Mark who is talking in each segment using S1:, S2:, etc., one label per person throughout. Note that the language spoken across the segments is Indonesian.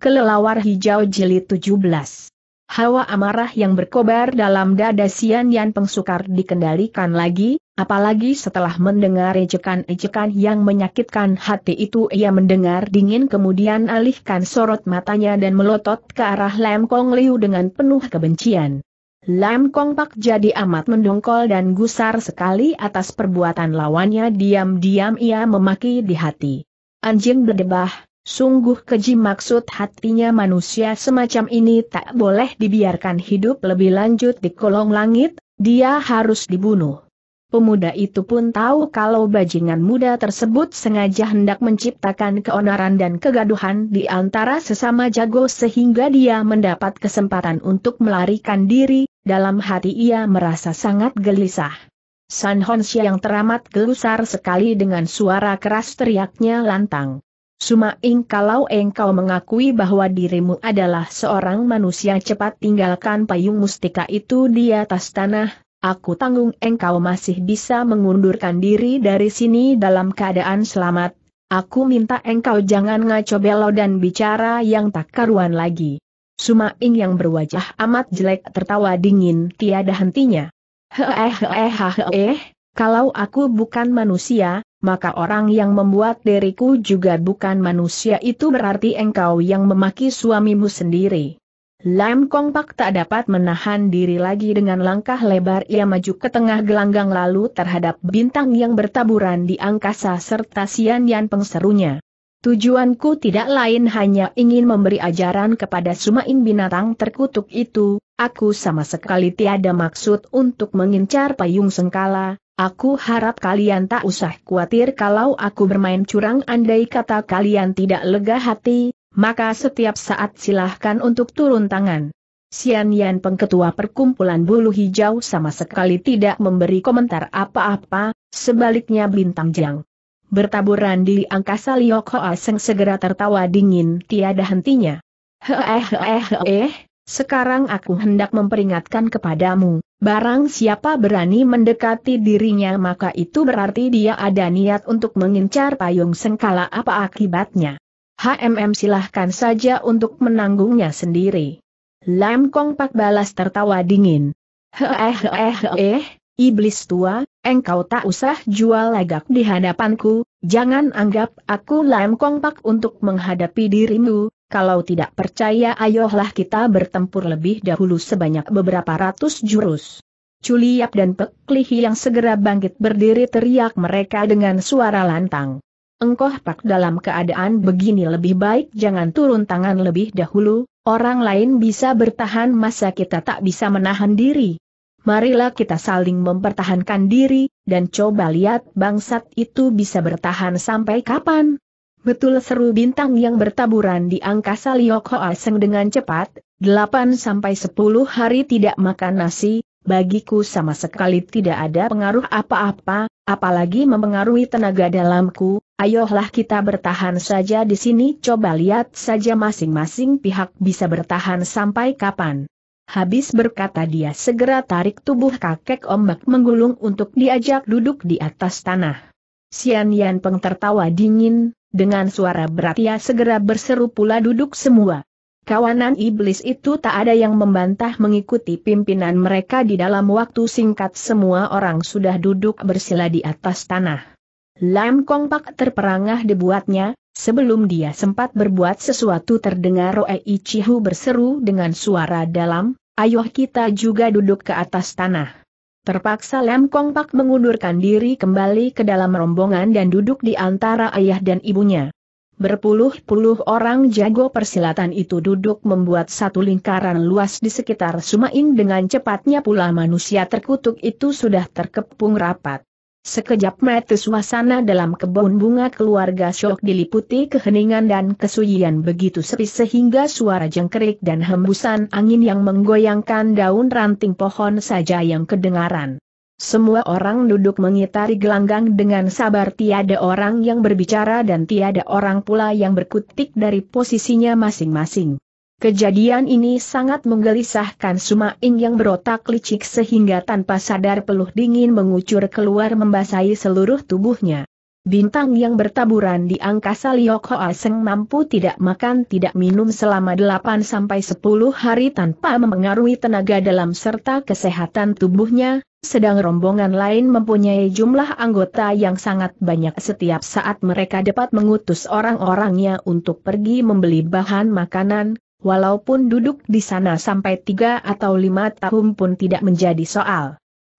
S1: Kelelawar Hijau Jilid 17 Hawa amarah yang berkobar dalam dada Sian Yan Pengsukar dikendalikan lagi, apalagi setelah mendengar ejekan-ejekan yang menyakitkan hati itu ia mendengar dingin kemudian alihkan sorot matanya dan melotot ke arah Lam Kong Liu dengan penuh kebencian. Lam Kong Pak jadi amat mendongkol dan gusar sekali atas perbuatan lawannya diam-diam ia memaki di hati. Anjing berdebah, Sungguh keji maksud hatinya manusia semacam ini tak boleh dibiarkan hidup lebih lanjut di kolong langit, dia harus dibunuh. Pemuda itu pun tahu kalau bajingan muda tersebut sengaja hendak menciptakan keonaran dan kegaduhan di antara sesama jago sehingga dia mendapat kesempatan untuk melarikan diri, dalam hati ia merasa sangat gelisah. San Honsya yang teramat gelusar sekali dengan suara keras teriaknya lantang. Sumaing kalau engkau mengakui bahwa dirimu adalah seorang manusia cepat tinggalkan payung mustika itu di atas tanah, aku tanggung engkau masih bisa mengundurkan diri dari sini dalam keadaan selamat, aku minta engkau jangan ngaco belo dan bicara yang tak karuan lagi. Sumaing yang berwajah amat jelek tertawa dingin tiada hentinya. Heeh kalau aku bukan manusia, maka orang yang membuat diriku juga bukan manusia itu berarti engkau yang memaki suamimu sendiri. Lam Kong Pak tak dapat menahan diri lagi dengan langkah lebar ia maju ke tengah gelanggang lalu terhadap bintang yang bertaburan di angkasa serta Sian Yan pengserunya. Tujuanku tidak lain hanya ingin memberi ajaran kepada Sumain binatang terkutuk itu, aku sama sekali tiada maksud untuk mengincar payung sengkala, Aku harap kalian tak usah khawatir kalau aku bermain curang andai kata kalian tidak lega hati, maka setiap saat silahkan untuk turun tangan. Sian Yan pengketua perkumpulan bulu hijau sama sekali tidak memberi komentar apa-apa, sebaliknya bintang jang. Bertaburan di angkasa Liok Hoa Seng segera tertawa dingin tiada hentinya. Heeh heeh heeh, sekarang aku hendak memperingatkan kepadamu, Barang siapa berani mendekati dirinya maka itu berarti dia ada niat untuk mengincar payung sengkala apa akibatnya. HMM silahkan saja untuk menanggungnya sendiri. Lam Kong Pak balas tertawa dingin. Hehehehe, eh eh, eh, iblis tua, engkau tak usah jual legak di hadapanku, jangan anggap aku Lam Kong Pak untuk menghadapi dirimu, kalau tidak percaya ayolah kita bertempur lebih dahulu sebanyak beberapa ratus jurus. Culiap dan Peklihi yang segera bangkit berdiri teriak mereka dengan suara lantang. Engkoh pak dalam keadaan begini lebih baik jangan turun tangan lebih dahulu, orang lain bisa bertahan masa kita tak bisa menahan diri. Marilah kita saling mempertahankan diri, dan coba lihat bangsat itu bisa bertahan sampai kapan. Betul seru bintang yang bertaburan di angkasa Liok Hoa Seng dengan cepat, 8 10 hari tidak makan nasi, bagiku sama sekali tidak ada pengaruh apa-apa, apalagi mempengaruhi tenaga dalamku, ayolah kita bertahan saja di sini coba lihat saja masing-masing pihak bisa bertahan sampai kapan. Habis berkata dia segera tarik tubuh kakek ombak menggulung untuk diajak duduk di atas tanah. Sian Yan Peng tertawa dingin, dengan suara berat ia segera berseru pula duduk semua. Kawanan iblis itu tak ada yang membantah mengikuti pimpinan mereka di dalam waktu singkat semua orang sudah duduk bersila di atas tanah. Lam Kong Pak terperangah dibuatnya, sebelum dia sempat berbuat sesuatu terdengar Roe Ichihu berseru dengan suara dalam, ayo kita juga duduk ke atas tanah. Terpaksa Lem Kong Pak mengundurkan diri kembali ke dalam rombongan dan duduk di antara ayah dan ibunya. Berpuluh-puluh orang jago persilatan itu duduk membuat satu lingkaran luas di sekitar Sumaing dengan cepatnya pula manusia terkutuk itu sudah terkepung rapat. Sekejap mata suasana dalam kebun bunga keluarga syok diliputi keheningan dan kesunyian begitu sepi sehingga suara jengkerik dan hembusan angin yang menggoyangkan daun ranting pohon saja yang kedengaran. Semua orang duduk mengitari gelanggang dengan sabar tiada orang yang berbicara dan tiada orang pula yang berkutik dari posisinya masing-masing. Kejadian ini sangat menggelisahkan Sumaing yang berotak licik sehingga tanpa sadar peluh dingin mengucur keluar membasahi seluruh tubuhnya. Bintang yang bertaburan di angkasa Liok Hoa Seng mampu tidak makan tidak minum selama 8-10 hari tanpa memengaruhi tenaga dalam serta kesehatan tubuhnya, sedang rombongan lain mempunyai jumlah anggota yang sangat banyak setiap saat mereka dapat mengutus orang-orangnya untuk pergi membeli bahan makanan, walaupun duduk di sana sampai tiga atau lima tahun pun tidak menjadi soal.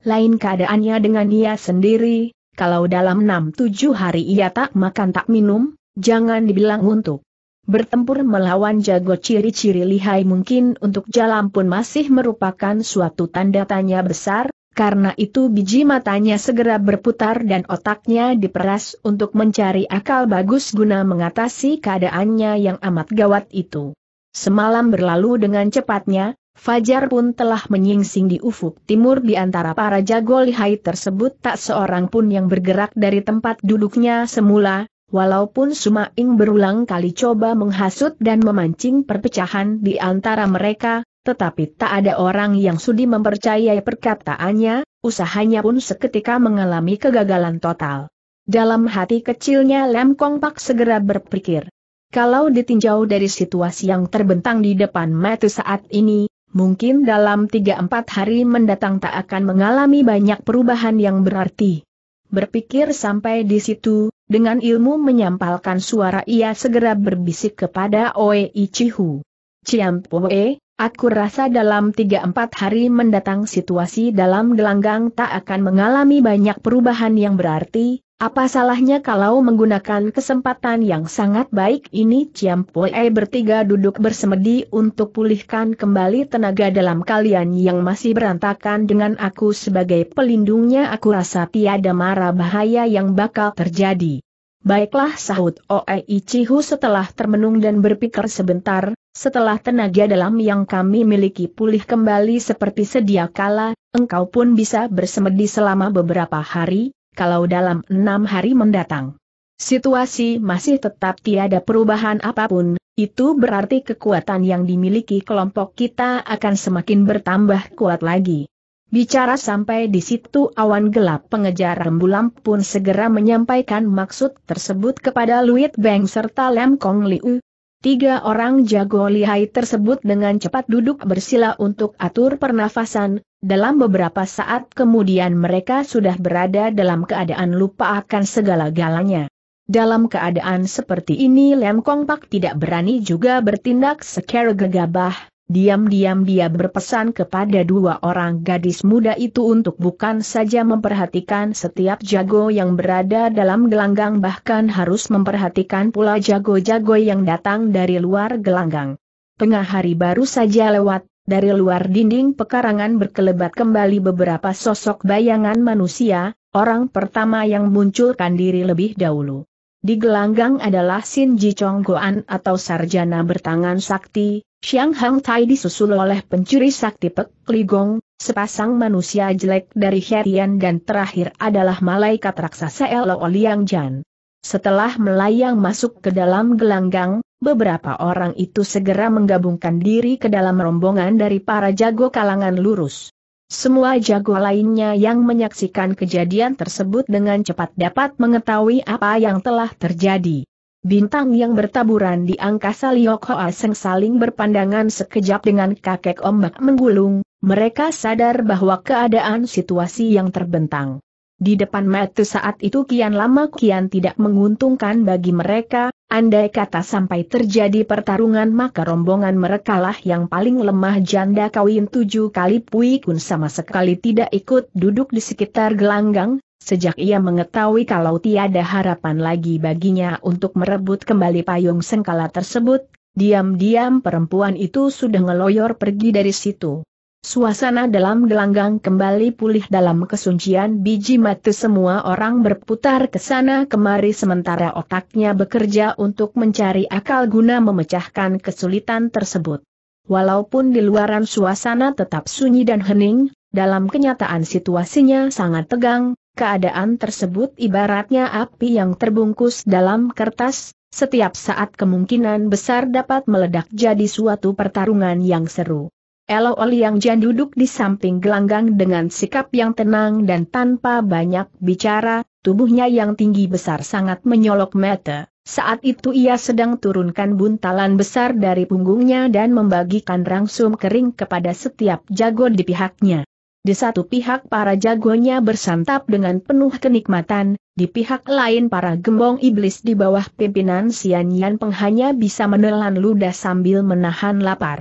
S1: Lain keadaannya dengan ia sendiri, kalau dalam enam tujuh hari ia tak makan tak minum, jangan dibilang untuk bertempur melawan jago ciri-ciri lihai mungkin untuk jalan pun masih merupakan suatu tanda tanya besar, karena itu biji matanya segera berputar dan otaknya diperas untuk mencari akal bagus guna mengatasi keadaannya yang amat gawat itu. Semalam berlalu dengan cepatnya, Fajar pun telah menyingsing di ufuk timur di antara para jago lihai tersebut tak seorang pun yang bergerak dari tempat duduknya semula, walaupun Sumaing berulang kali coba menghasut dan memancing perpecahan di antara mereka, tetapi tak ada orang yang sudi mempercayai perkataannya, usahanya pun seketika mengalami kegagalan total. Dalam hati kecilnya Lem Kong Pak segera berpikir, kalau ditinjau dari situasi yang terbentang di depan mata saat ini, mungkin dalam 3-4 hari mendatang tak akan mengalami banyak perubahan yang berarti. Berpikir sampai di situ, dengan ilmu menyampalkan suara ia segera berbisik kepada Oe Ichihu. Ciampoe, aku rasa dalam 3-4 hari mendatang situasi dalam gelanggang tak akan mengalami banyak perubahan yang berarti, apa salahnya kalau menggunakan kesempatan yang sangat baik ini Ciam Pue bertiga duduk bersemedi untuk pulihkan kembali tenaga dalam kalian yang masih berantakan dengan aku sebagai pelindungnya aku rasa tiada mara bahaya yang bakal terjadi. Baiklah sahut Oe Ichihu setelah termenung dan berpikir sebentar, setelah tenaga dalam yang kami miliki pulih kembali seperti sedia kala, engkau pun bisa bersemedi selama beberapa hari, kalau dalam enam hari mendatang situasi masih tetap tiada perubahan apapun, itu berarti kekuatan yang dimiliki kelompok kita akan semakin bertambah kuat lagi. Bicara sampai di situ awan gelap pengejar rembulan pun segera menyampaikan maksud tersebut kepada Luit Beng serta Lem Kong Liu. Tiga orang jago lihai tersebut dengan cepat duduk bersila untuk atur pernafasan, dalam beberapa saat kemudian mereka sudah berada dalam keadaan lupa akan segala galanya. Dalam keadaan seperti ini Lem Kong Pak tidak berani juga bertindak secara gegabah, diam-diam dia berpesan kepada dua orang gadis muda itu untuk bukan saja memperhatikan setiap jago yang berada dalam gelanggang bahkan harus memperhatikan pula jago-jago yang datang dari luar gelanggang. Tengah hari baru saja lewat, dari luar dinding pekarangan berkelebat kembali beberapa sosok bayangan manusia, orang pertama yang munculkan diri lebih dahulu. Di gelanggang adalah Xin Ji Chong Goan atau sarjana bertangan sakti, Xiang Hang Tai disusul oleh pencuri sakti Pek Gong, sepasang manusia jelek dari Herian dan terakhir adalah malaikat raksasa Elo Liang Jan. Setelah melayang masuk ke dalam gelanggang, beberapa orang itu segera menggabungkan diri ke dalam rombongan dari para jago kalangan lurus. Semua jago lainnya yang menyaksikan kejadian tersebut dengan cepat dapat mengetahui apa yang telah terjadi. Bintang yang bertaburan di angkasa Liok Hoa Seng saling berpandangan sekejap dengan kakek ombak menggulung, mereka sadar bahwa keadaan situasi yang terbentang. Di depan mata saat itu kian lama kian tidak menguntungkan bagi mereka, Andai kata sampai terjadi pertarungan maka rombongan merekalah yang paling lemah janda kawin tujuh kali Pui Kun sama sekali tidak ikut duduk di sekitar gelanggang, sejak ia mengetahui kalau tiada harapan lagi baginya untuk merebut kembali payung sengkala tersebut, diam-diam perempuan itu sudah ngeloyor pergi dari situ. Suasana dalam gelanggang kembali pulih dalam kesuncian biji mati semua orang berputar ke sana kemari sementara otaknya bekerja untuk mencari akal guna memecahkan kesulitan tersebut. Walaupun di luaran suasana tetap sunyi dan hening, dalam kenyataan situasinya sangat tegang, keadaan tersebut ibaratnya api yang terbungkus dalam kertas, setiap saat kemungkinan besar dapat meledak jadi suatu pertarungan yang seru. Elo Jan duduk di samping gelanggang dengan sikap yang tenang dan tanpa banyak bicara, tubuhnya yang tinggi besar sangat menyolok mata. Saat itu ia sedang turunkan buntalan besar dari punggungnya dan membagikan rangsum kering kepada setiap jago di pihaknya. Di satu pihak para jagonya bersantap dengan penuh kenikmatan, di pihak lain para gembong iblis di bawah pimpinan Sian Yan penghanya bisa menelan ludah sambil menahan lapar.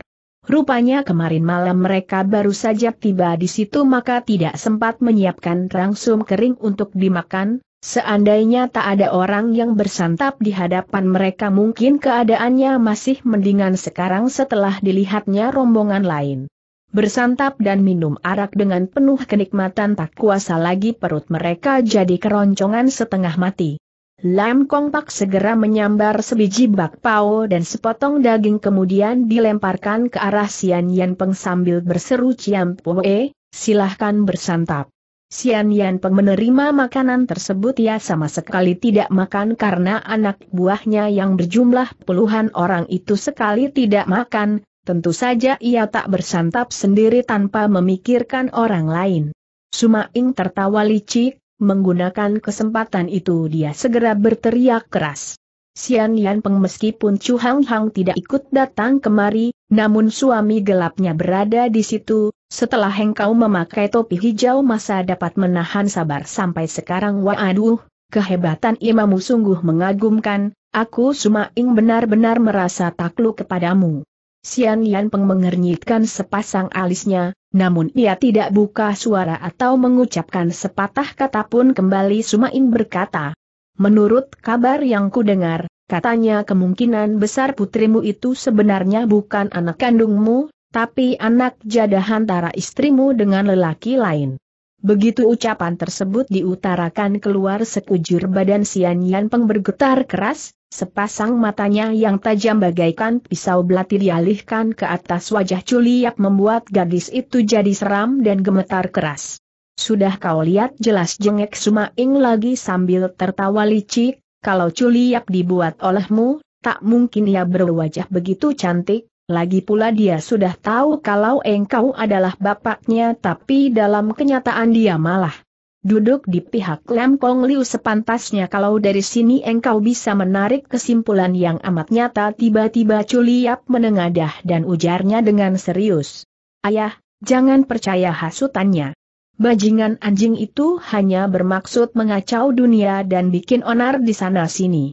S1: Rupanya kemarin malam mereka baru saja tiba di situ maka tidak sempat menyiapkan rangsum kering untuk dimakan, seandainya tak ada orang yang bersantap di hadapan mereka mungkin keadaannya masih mendingan sekarang setelah dilihatnya rombongan lain. Bersantap dan minum arak dengan penuh kenikmatan tak kuasa lagi perut mereka jadi keroncongan setengah mati. Lam Kong Pak segera menyambar sebiji bakpao dan sepotong daging kemudian dilemparkan ke arah Sian Yan Peng sambil berseru Ciam Poe, silahkan bersantap. Sian Yan Peng menerima makanan tersebut ia ya sama sekali tidak makan karena anak buahnya yang berjumlah puluhan orang itu sekali tidak makan, tentu saja ia tak bersantap sendiri tanpa memikirkan orang lain. Sumaing tertawa licik, Menggunakan kesempatan itu dia segera berteriak keras. Sian Yan Peng meskipun Chu Hang Hang tidak ikut datang kemari, namun suami gelapnya berada di situ, setelah hengkau memakai topi hijau masa dapat menahan sabar sampai sekarang waduh, kehebatan imamu sungguh mengagumkan, aku Sumaing benar-benar merasa takluk kepadamu. Sian Yan Peng mengernyitkan sepasang alisnya, namun ia tidak buka suara atau mengucapkan sepatah kata pun kembali Sumain berkata. Menurut kabar yang kudengar, katanya kemungkinan besar putrimu itu sebenarnya bukan anak kandungmu, tapi anak jadah antara istrimu dengan lelaki lain. Begitu ucapan tersebut diutarakan keluar sekujur badan Sian Yan Peng bergetar keras, sepasang matanya yang tajam bagaikan pisau belati dialihkan ke atas wajah Culiap membuat gadis itu jadi seram dan gemetar keras. Sudah kau lihat jelas jengek Sumaing lagi sambil tertawa licik, kalau Culiap dibuat olehmu, tak mungkin ia berwajah begitu cantik, lagi pula dia sudah tahu kalau engkau adalah bapaknya tapi dalam kenyataan dia malah duduk di pihak Lam Kong Liu sepantasnya kalau dari sini engkau bisa menarik kesimpulan yang amat nyata tiba-tiba Culiap menengadah dan ujarnya dengan serius. Ayah, jangan percaya hasutannya. Bajingan anjing itu hanya bermaksud mengacau dunia dan bikin onar di sana-sini.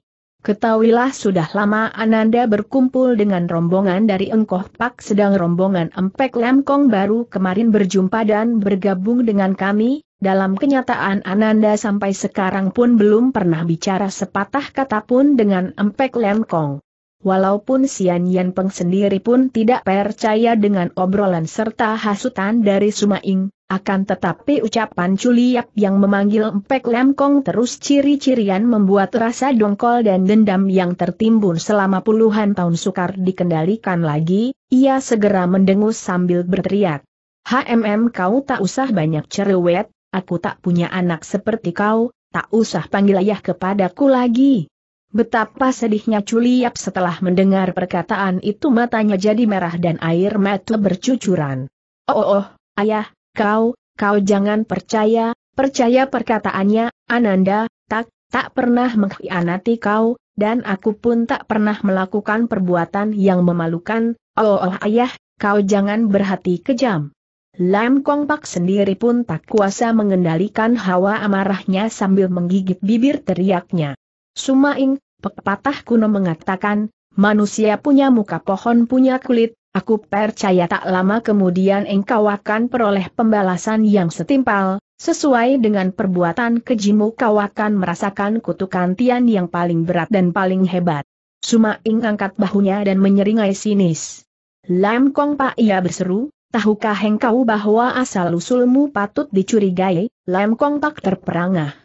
S1: Ketahuilah sudah lama Ananda berkumpul dengan rombongan dari Engkoh Pak sedang rombongan Empek Lemkong baru kemarin berjumpa dan bergabung dengan kami, dalam kenyataan Ananda sampai sekarang pun belum pernah bicara sepatah kata pun dengan Empek Lemkong. Walaupun Sian Yan Peng sendiri pun tidak percaya dengan obrolan serta hasutan dari Sumaing, akan tetapi ucapan Culiap yang memanggil Empek Lemkong terus ciri-cirian membuat rasa dongkol dan dendam yang tertimbun selama puluhan tahun sukar dikendalikan lagi, ia segera mendengus sambil berteriak. HMM kau tak usah banyak cerewet, aku tak punya anak seperti kau, tak usah panggil ayah kepadaku lagi. Betapa sedihnya Culiap setelah mendengar perkataan itu matanya jadi merah dan air mata bercucuran. Oh oh, oh ayah, Kau, kau jangan percaya, percaya perkataannya, Ananda, tak, tak pernah mengkhianati kau, dan aku pun tak pernah melakukan perbuatan yang memalukan, oh, oh ayah, kau jangan berhati kejam. Lam Kong Pak sendiri pun tak kuasa mengendalikan hawa amarahnya sambil menggigit bibir teriaknya. Sumaing, pepatah kuno mengatakan, manusia punya muka pohon punya kulit, Aku percaya tak lama kemudian engkau akan peroleh pembalasan yang setimpal, sesuai dengan perbuatan kejimu kau akan merasakan kutukan Tian yang paling berat dan paling hebat. Suma Ing angkat bahunya dan menyeringai sinis. Lam Kong Pak ia berseru, tahukah engkau bahwa asal-usulmu patut dicurigai, Lam Kong Pak terperangah.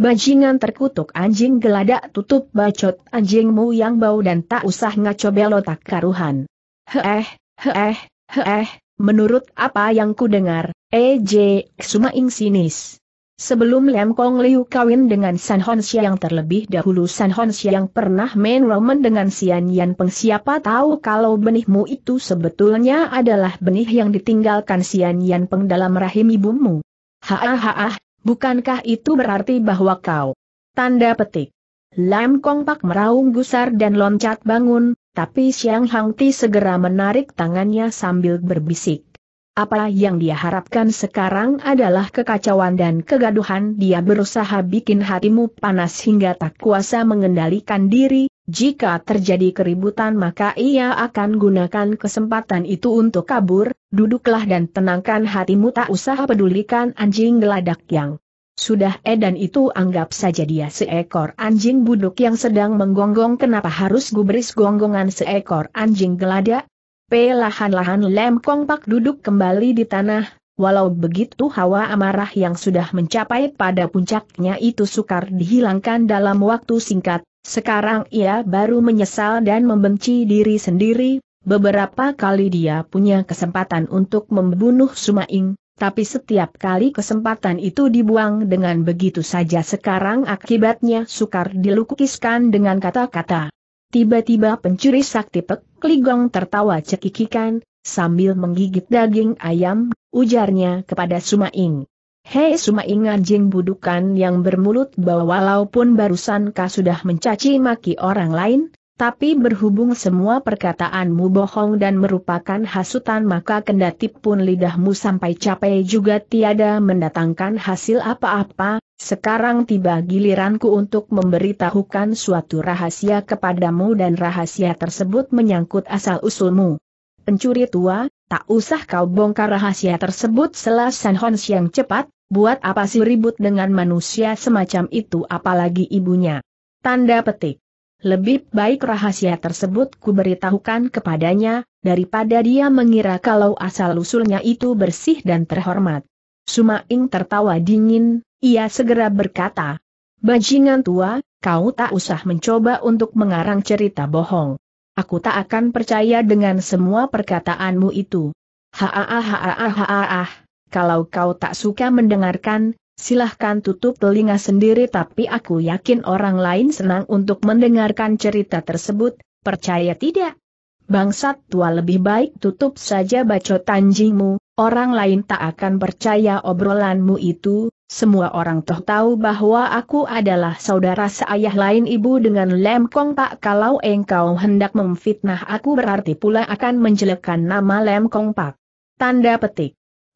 S1: Bajingan terkutuk anjing geladak tutup bacot anjingmu yang bau dan tak usah ngaco belotak karuhan. Heeh, heeh, heeh, menurut apa yang kudengar, E.J. semua sinis. Sebelum Lam Kong Liu kawin dengan San Honsya yang terlebih dahulu San Honsya yang pernah main roman dengan Sian Yan Peng siapa tahu kalau benihmu itu sebetulnya adalah benih yang ditinggalkan Sian Yan Peng dalam rahim ibumu. Haahaah, bukankah itu berarti bahwa kau? Tanda petik. Lam Kong Pak meraung gusar dan loncat bangun, tapi Siang Hang Ti segera menarik tangannya sambil berbisik. Apa yang dia harapkan sekarang adalah kekacauan dan kegaduhan dia berusaha bikin hatimu panas hingga tak kuasa mengendalikan diri, jika terjadi keributan maka ia akan gunakan kesempatan itu untuk kabur, duduklah dan tenangkan hatimu tak usah pedulikan anjing geladak yang sudah edan eh, itu anggap saja dia seekor anjing buduk yang sedang menggonggong kenapa harus gubris gonggongan seekor anjing gelada? P. Lahan-lahan Lem kongpak duduk kembali di tanah, walau begitu hawa amarah yang sudah mencapai pada puncaknya itu sukar dihilangkan dalam waktu singkat, sekarang ia baru menyesal dan membenci diri sendiri, beberapa kali dia punya kesempatan untuk membunuh Sumaing, tapi setiap kali kesempatan itu dibuang dengan begitu saja sekarang akibatnya sukar dilukiskan dengan kata-kata. Tiba-tiba pencuri sakti Pek Kligong tertawa cekikikan, sambil menggigit daging ayam, ujarnya kepada Sumaing. Hei Sumaing anjing budukan yang bermulut bahwa walaupun barusan kau sudah mencaci maki orang lain, tapi berhubung semua perkataanmu bohong dan merupakan hasutan maka kendati pun lidahmu sampai capek juga tiada mendatangkan hasil apa-apa, sekarang tiba giliranku untuk memberitahukan suatu rahasia kepadamu dan rahasia tersebut menyangkut asal-usulmu. Pencuri tua, tak usah kau bongkar rahasia tersebut selasan Hons yang cepat, buat apa sih ribut dengan manusia semacam itu apalagi ibunya. Tanda petik. Lebih baik rahasia tersebut kuberitahukan kepadanya, daripada dia mengira kalau asal-usulnya itu bersih dan terhormat. Sumaing tertawa dingin, ia segera berkata, Bajingan tua, kau tak usah mencoba untuk mengarang cerita bohong. Aku tak akan percaya dengan semua perkataanmu itu. Haah haah haah kalau kau tak suka mendengarkan, Silahkan tutup telinga sendiri tapi aku yakin orang lain senang untuk mendengarkan cerita tersebut, percaya tidak? Bangsat tua lebih baik tutup saja bacotanjimu, orang lain tak akan percaya obrolanmu itu, semua orang toh tahu bahwa aku adalah saudara seayah lain ibu dengan Lem Kong Pak. Kalau engkau hendak memfitnah aku berarti pula akan menjelekkan nama Lem Kong Pak. Tanda petik.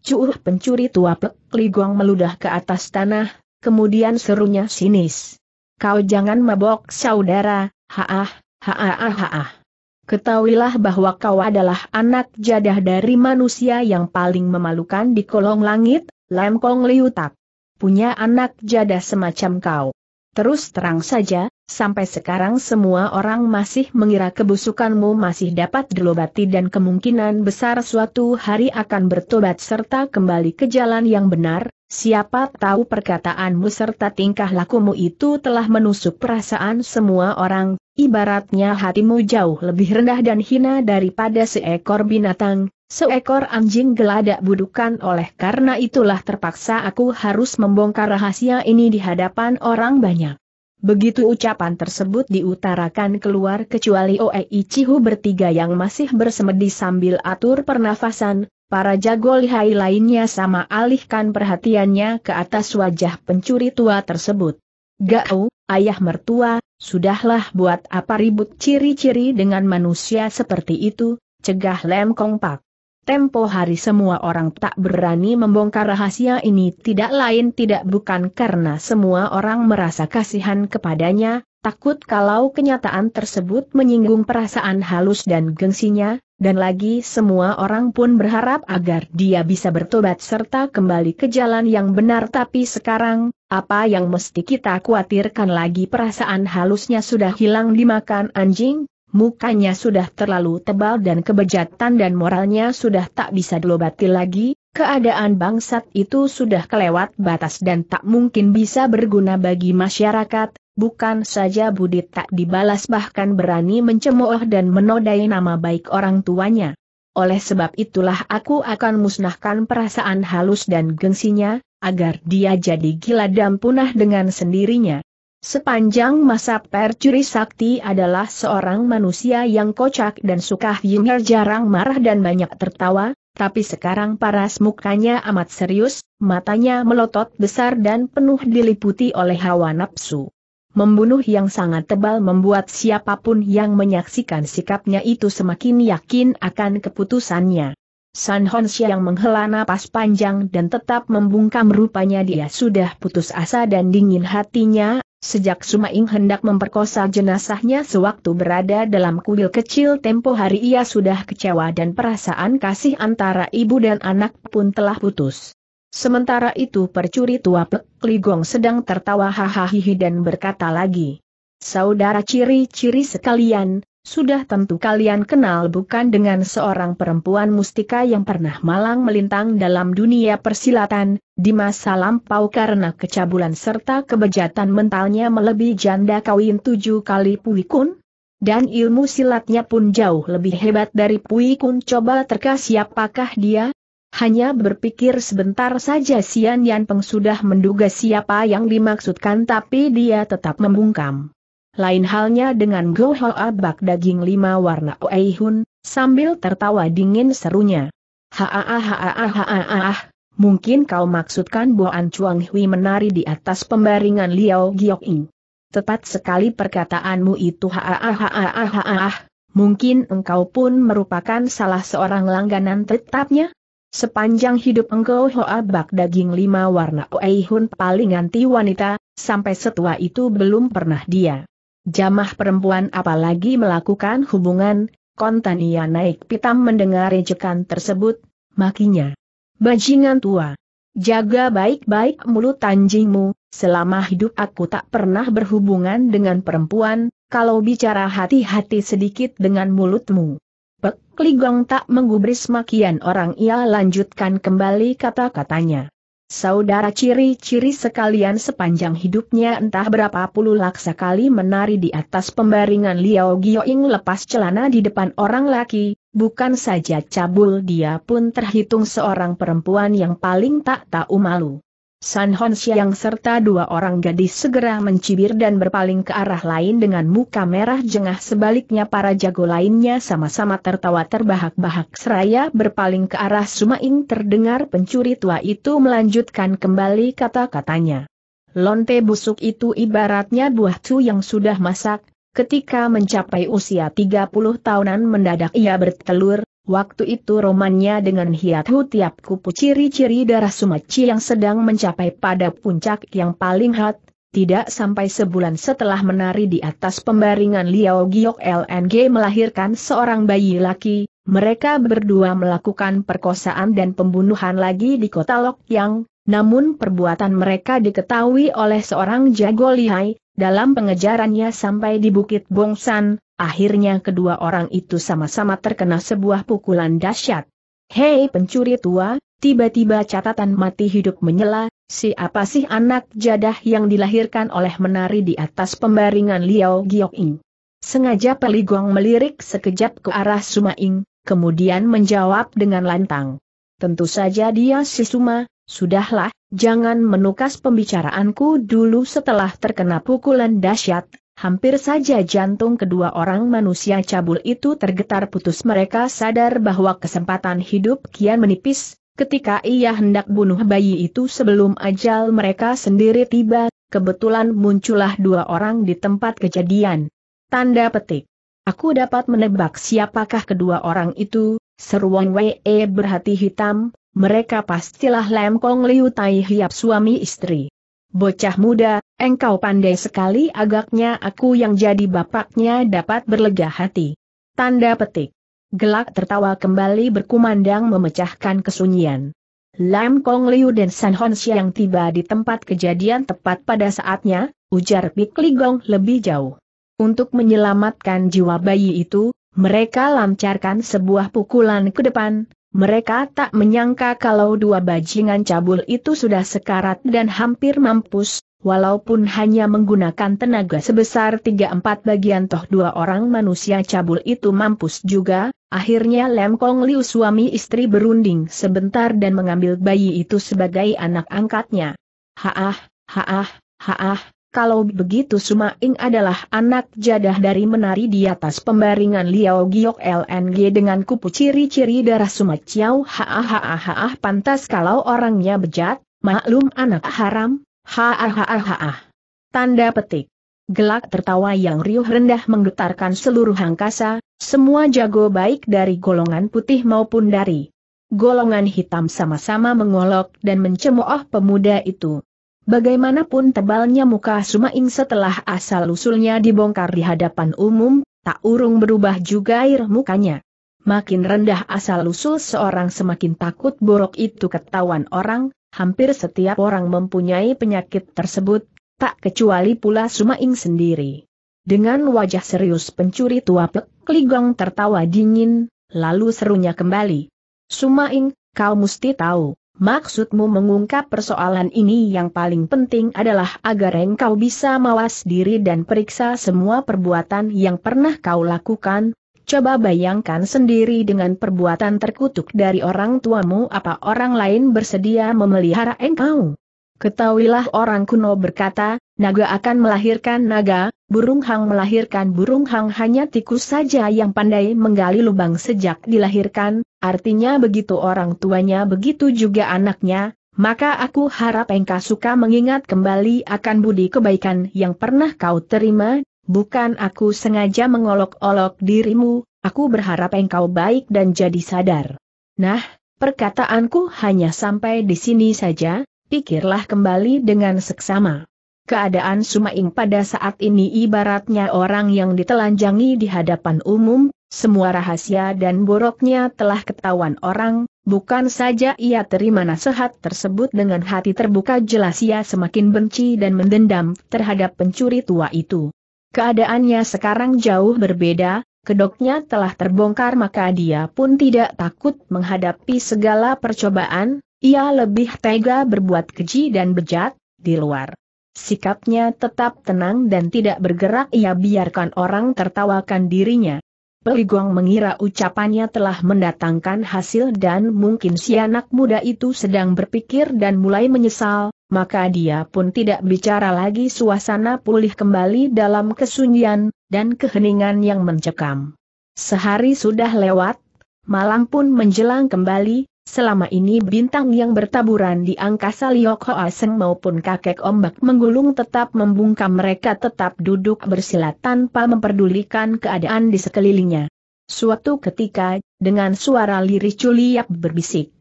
S1: Cuuh pencuri tua plek ligong meludah ke atas tanah, kemudian serunya sinis. Kau jangan mabok saudara, haah, haah, haah. Ketahuilah bahwa kau adalah anak jadah dari manusia yang paling memalukan di kolong langit, Lemkong Liutak. Punya anak jadah semacam kau. Terus terang saja, sampai sekarang semua orang masih mengira kebusukanmu masih dapat dilobati dan kemungkinan besar suatu hari akan bertobat serta kembali ke jalan yang benar, siapa tahu perkataanmu serta tingkah lakumu itu telah menusuk perasaan semua orang, ibaratnya hatimu jauh lebih rendah dan hina daripada seekor binatang, Seekor anjing geladak budukan oleh karena itulah terpaksa aku harus membongkar rahasia ini di hadapan orang banyak. Begitu ucapan tersebut diutarakan keluar kecuali Oei Cihu bertiga yang masih bersemedi sambil atur pernafasan, para jago lihai lainnya sama alihkan perhatiannya ke atas wajah pencuri tua tersebut. Gau ayah mertua, sudahlah buat apa ribut ciri-ciri dengan manusia seperti itu, cegah Lem Kongpak. Tempo hari semua orang tak berani membongkar rahasia ini tidak lain tidak bukan karena semua orang merasa kasihan kepadanya, takut kalau kenyataan tersebut menyinggung perasaan halus dan gengsinya, dan lagi semua orang pun berharap agar dia bisa bertobat serta kembali ke jalan yang benar tapi sekarang, apa yang mesti kita khawatirkan lagi perasaan halusnya sudah hilang dimakan anjing, mukanya sudah terlalu tebal dan kebejatan dan moralnya sudah tak bisa dilobati lagi, keadaan bangsat itu sudah kelewat batas dan tak mungkin bisa berguna bagi masyarakat, bukan saja Budi tak dibalas bahkan berani mencemooh dan menodai nama baik orang tuanya. Oleh sebab itulah aku akan musnahkan perasaan halus dan gengsinya, agar dia jadi gila dan punah dengan sendirinya. Sepanjang masa percuri sakti adalah seorang manusia yang kocak dan suka humor jarang marah dan banyak tertawa, tapi sekarang paras mukanya amat serius, matanya melotot besar dan penuh diliputi oleh hawa nafsu. Membunuh yang sangat tebal membuat siapapun yang menyaksikan sikapnya itu semakin yakin akan keputusannya. San Honsha yang menghela napas panjang dan tetap membungkam rupanya dia sudah putus asa dan dingin hatinya Sejak Sumaing hendak memperkosa jenazahnya sewaktu berada dalam kuil kecil tempo hari ia sudah kecewa dan perasaan kasih antara ibu dan anak pun telah putus. Sementara itu percuri tua Pek Ligong sedang tertawa hahaha dan berkata lagi. Saudara ciri-ciri sekalian, sudah tentu kalian kenal bukan dengan seorang perempuan mustika yang pernah malang melintang dalam dunia persilatan, di masa lampau karena kecabulan serta kebejatan mentalnya melebihi janda kawin tujuh kali puikun? Dan ilmu silatnya pun jauh lebih hebat dari puikun coba terka siapakah dia? Hanya berpikir sebentar saja Sian Yan Peng sudah menduga siapa yang dimaksudkan tapi dia tetap membungkam. Lain halnya dengan Goho Abak daging lima warna Oeihun, sambil tertawa dingin serunya. Haa mungkin kau maksudkan Boan Chuang Hui menari di atas pembaringan Liao Giok Ing. Tepat sekali perkataanmu itu haa mungkin engkau pun merupakan salah seorang langganan tetapnya? Sepanjang hidup engkau hoa bak daging lima warna Oeihun paling anti wanita, sampai setua itu belum pernah dia Jamah perempuan apalagi melakukan hubungan, kontan ia naik pitam mendengar ejekan tersebut, makinya. Bajingan tua. Jaga baik-baik mulut anjingmu, selama hidup aku tak pernah berhubungan dengan perempuan, kalau bicara hati-hati sedikit dengan mulutmu. Pek Ligong tak menggubris makian orang ia lanjutkan kembali kata-katanya. Saudara ciri-ciri sekalian sepanjang hidupnya entah berapa puluh laksa kali menari di atas pembaringan Liao Gioing lepas celana di depan orang laki, bukan saja cabul dia pun terhitung seorang perempuan yang paling tak tahu malu. San Hon Xiang serta dua orang gadis segera mencibir dan berpaling ke arah lain dengan muka merah jengah sebaliknya para jago lainnya sama-sama tertawa terbahak-bahak seraya berpaling ke arah Sumaing terdengar pencuri tua itu melanjutkan kembali kata-katanya. Lonte busuk itu ibaratnya buah cu yang sudah masak, ketika mencapai usia 30 tahunan mendadak ia bertelur, Waktu itu romannya dengan hiatu tiap kupu ciri-ciri darah sumaci yang sedang mencapai pada puncak yang paling hot, tidak sampai sebulan setelah menari di atas pembaringan Liao Giok LNG melahirkan seorang bayi laki, mereka berdua melakukan perkosaan dan pembunuhan lagi di kota Lok Yang, namun perbuatan mereka diketahui oleh seorang jago lihai, dalam pengejarannya sampai di Bukit Bongsan, akhirnya kedua orang itu sama-sama terkena sebuah pukulan dahsyat. Hei pencuri tua, tiba-tiba catatan mati hidup menyela, siapa sih anak jadah yang dilahirkan oleh menari di atas pembaringan Liao Giok-ing? Sengaja Peligong melirik sekejap ke arah Suma Ing, kemudian menjawab dengan lantang. Tentu saja dia si Suma, Sudahlah, jangan menukas pembicaraanku dulu setelah terkena pukulan dahsyat, Hampir saja jantung kedua orang manusia cabul itu tergetar putus mereka sadar bahwa kesempatan hidup kian menipis, ketika ia hendak bunuh bayi itu sebelum ajal mereka sendiri tiba, kebetulan muncullah dua orang di tempat kejadian. Tanda petik. Aku dapat menebak siapakah kedua orang itu, seruan Wei berhati hitam, mereka pastilah Lem Kong Liu Tai Hiap suami istri. Bocah muda, engkau pandai sekali agaknya aku yang jadi bapaknya dapat berlega hati. Tanda petik. Gelak tertawa kembali berkumandang memecahkan kesunyian. Lam Kong Liu dan San Hon yang tiba di tempat kejadian tepat pada saatnya, ujar Pik Ligong lebih jauh. Untuk menyelamatkan jiwa bayi itu, mereka lancarkan sebuah pukulan ke depan, mereka tak menyangka kalau dua bajingan cabul itu sudah sekarat dan hampir mampus, walaupun hanya menggunakan tenaga sebesar 3-4 bagian toh dua orang manusia cabul itu mampus juga, akhirnya Lem Kong Liu suami istri berunding sebentar dan mengambil bayi itu sebagai anak angkatnya. Haah, haah, haah, kalau begitu Suma Ing adalah anak jadah dari menari di atas pembaringan Liao Giok LNG dengan kupu ciri-ciri darah Suma Sumaciau haahahaah pantas kalau orangnya bejat, maklum anak haram, haahahaah. Tanda petik. Gelak tertawa yang riuh rendah menggetarkan seluruh angkasa, semua jago baik dari golongan putih maupun dari golongan hitam sama-sama mengolok dan mencemooh pemuda itu. Bagaimanapun tebalnya muka Suma Sumaing setelah asal-usulnya dibongkar di hadapan umum, tak urung berubah juga air mukanya. Makin rendah asal-usul seorang semakin takut borok itu ketahuan orang, hampir setiap orang mempunyai penyakit tersebut, tak kecuali pula Suma Sumaing sendiri. Dengan wajah serius pencuri tua Pek Ligong tertawa dingin, lalu serunya kembali. Suma Sumaing, kau mesti tahu. Maksudmu mengungkap persoalan ini yang paling penting adalah agar engkau bisa mawas diri dan periksa semua perbuatan yang pernah kau lakukan. Coba bayangkan sendiri dengan perbuatan terkutuk dari orang tuamu apa orang lain bersedia memelihara engkau. Ketahuilah orang kuno berkata, naga akan melahirkan naga, Burung hang melahirkan burung hang hanya tikus saja yang pandai menggali lubang sejak dilahirkan, artinya begitu orang tuanya begitu juga anaknya, maka aku harap engkau suka mengingat kembali akan budi kebaikan yang pernah kau terima, bukan aku sengaja mengolok-olok dirimu, aku berharap engkau baik dan jadi sadar. Nah, perkataanku hanya sampai di sini saja, pikirlah kembali dengan seksama. Keadaan Sumaing pada saat ini ibaratnya orang yang ditelanjangi di hadapan umum, semua rahasia dan boroknya telah ketahuan orang, bukan saja ia terima nasihat tersebut dengan hati terbuka jelas ia semakin benci dan mendendam terhadap pencuri tua itu. Keadaannya sekarang jauh berbeda, kedoknya telah terbongkar maka dia pun tidak takut menghadapi segala percobaan, ia lebih tega berbuat keji dan bejat, di luar Sikapnya tetap tenang dan tidak bergerak ia biarkan orang tertawakan dirinya. Peligong mengira ucapannya telah mendatangkan hasil dan mungkin si anak muda itu sedang berpikir dan mulai menyesal, maka dia pun tidak bicara lagi suasana pulih kembali dalam kesunyian, dan keheningan yang mencekam. Sehari sudah lewat, malam pun menjelang kembali, Selama ini bintang yang bertaburan di angkasa Liok Hoa Seng maupun kakek ombak menggulung tetap membungkam mereka tetap duduk bersila tanpa memperdulikan keadaan di sekelilingnya. Suatu ketika, dengan suara lirih culiak berbisik.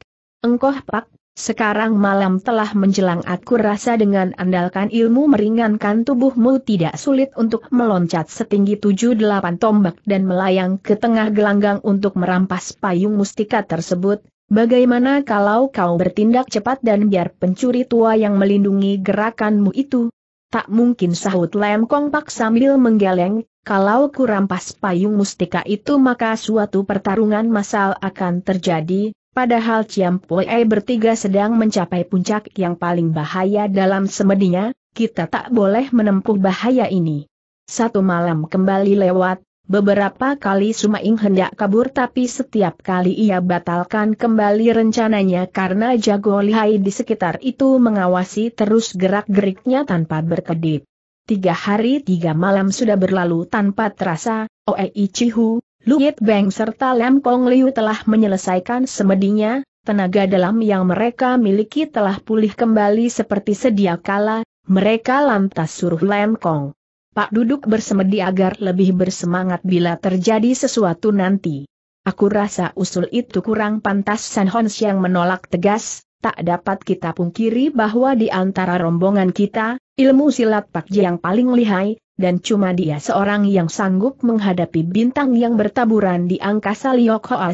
S1: Engkoh pak, sekarang malam telah menjelang aku rasa dengan andalkan ilmu meringankan tubuhmu tidak sulit untuk meloncat setinggi tujuh delapan tombak dan melayang ke tengah gelanggang untuk merampas payung mustika tersebut, Bagaimana kalau kau bertindak cepat dan biar pencuri tua yang melindungi gerakanmu itu? Tak mungkin sahut Lem Kong Pak sambil menggeleng, kalau kurampas payung mustika itu maka suatu pertarungan masal akan terjadi, Padahal Ciam Pue bertiga sedang mencapai puncak yang paling bahaya dalam semedinya, kita tak boleh menempuh bahaya ini. Satu malam kembali lewat, Beberapa kali Sumaing hendak kabur tapi setiap kali ia batalkan kembali rencananya karena jago lihai di sekitar itu mengawasi terus gerak-geriknya tanpa berkedip. Tiga hari tiga malam sudah berlalu tanpa terasa, Oei Chihu, Yit Beng serta Lam Kong Liu telah menyelesaikan semedinya, tenaga dalam yang mereka miliki telah pulih kembali seperti sedia kala, mereka lantas suruh Lam Kong Pak duduk bersemedi agar lebih bersemangat bila terjadi sesuatu nanti. Aku rasa usul itu kurang pantas San Hons yang menolak tegas, tak dapat kita pungkiri bahwa di antara rombongan kita, ilmu silat Pak Ji yang paling lihai, dan cuma dia seorang yang sanggup menghadapi bintang yang bertaburan di angkasa Liok Hoa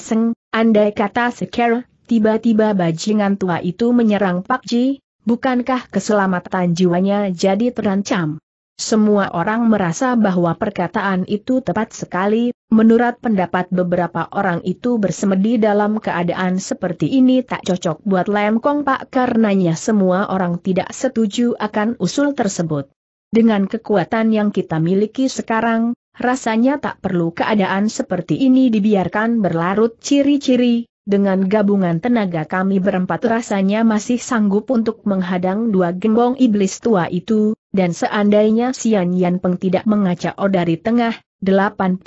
S1: andai kata Seker, tiba-tiba bajingan tua itu menyerang Pak Ji, bukankah keselamatan jiwanya jadi terancam? Semua orang merasa bahwa perkataan itu tepat sekali, menurut pendapat beberapa orang itu bersemedi dalam keadaan seperti ini tak cocok buat Lem Kong Pak karenanya semua orang tidak setuju akan usul tersebut. Dengan kekuatan yang kita miliki sekarang, rasanya tak perlu keadaan seperti ini dibiarkan berlarut ciri-ciri, dengan gabungan tenaga kami berempat rasanya masih sanggup untuk menghadang dua gembong iblis tua itu, dan seandainya Sian Yan Peng tidak mengacau dari tengah, 80%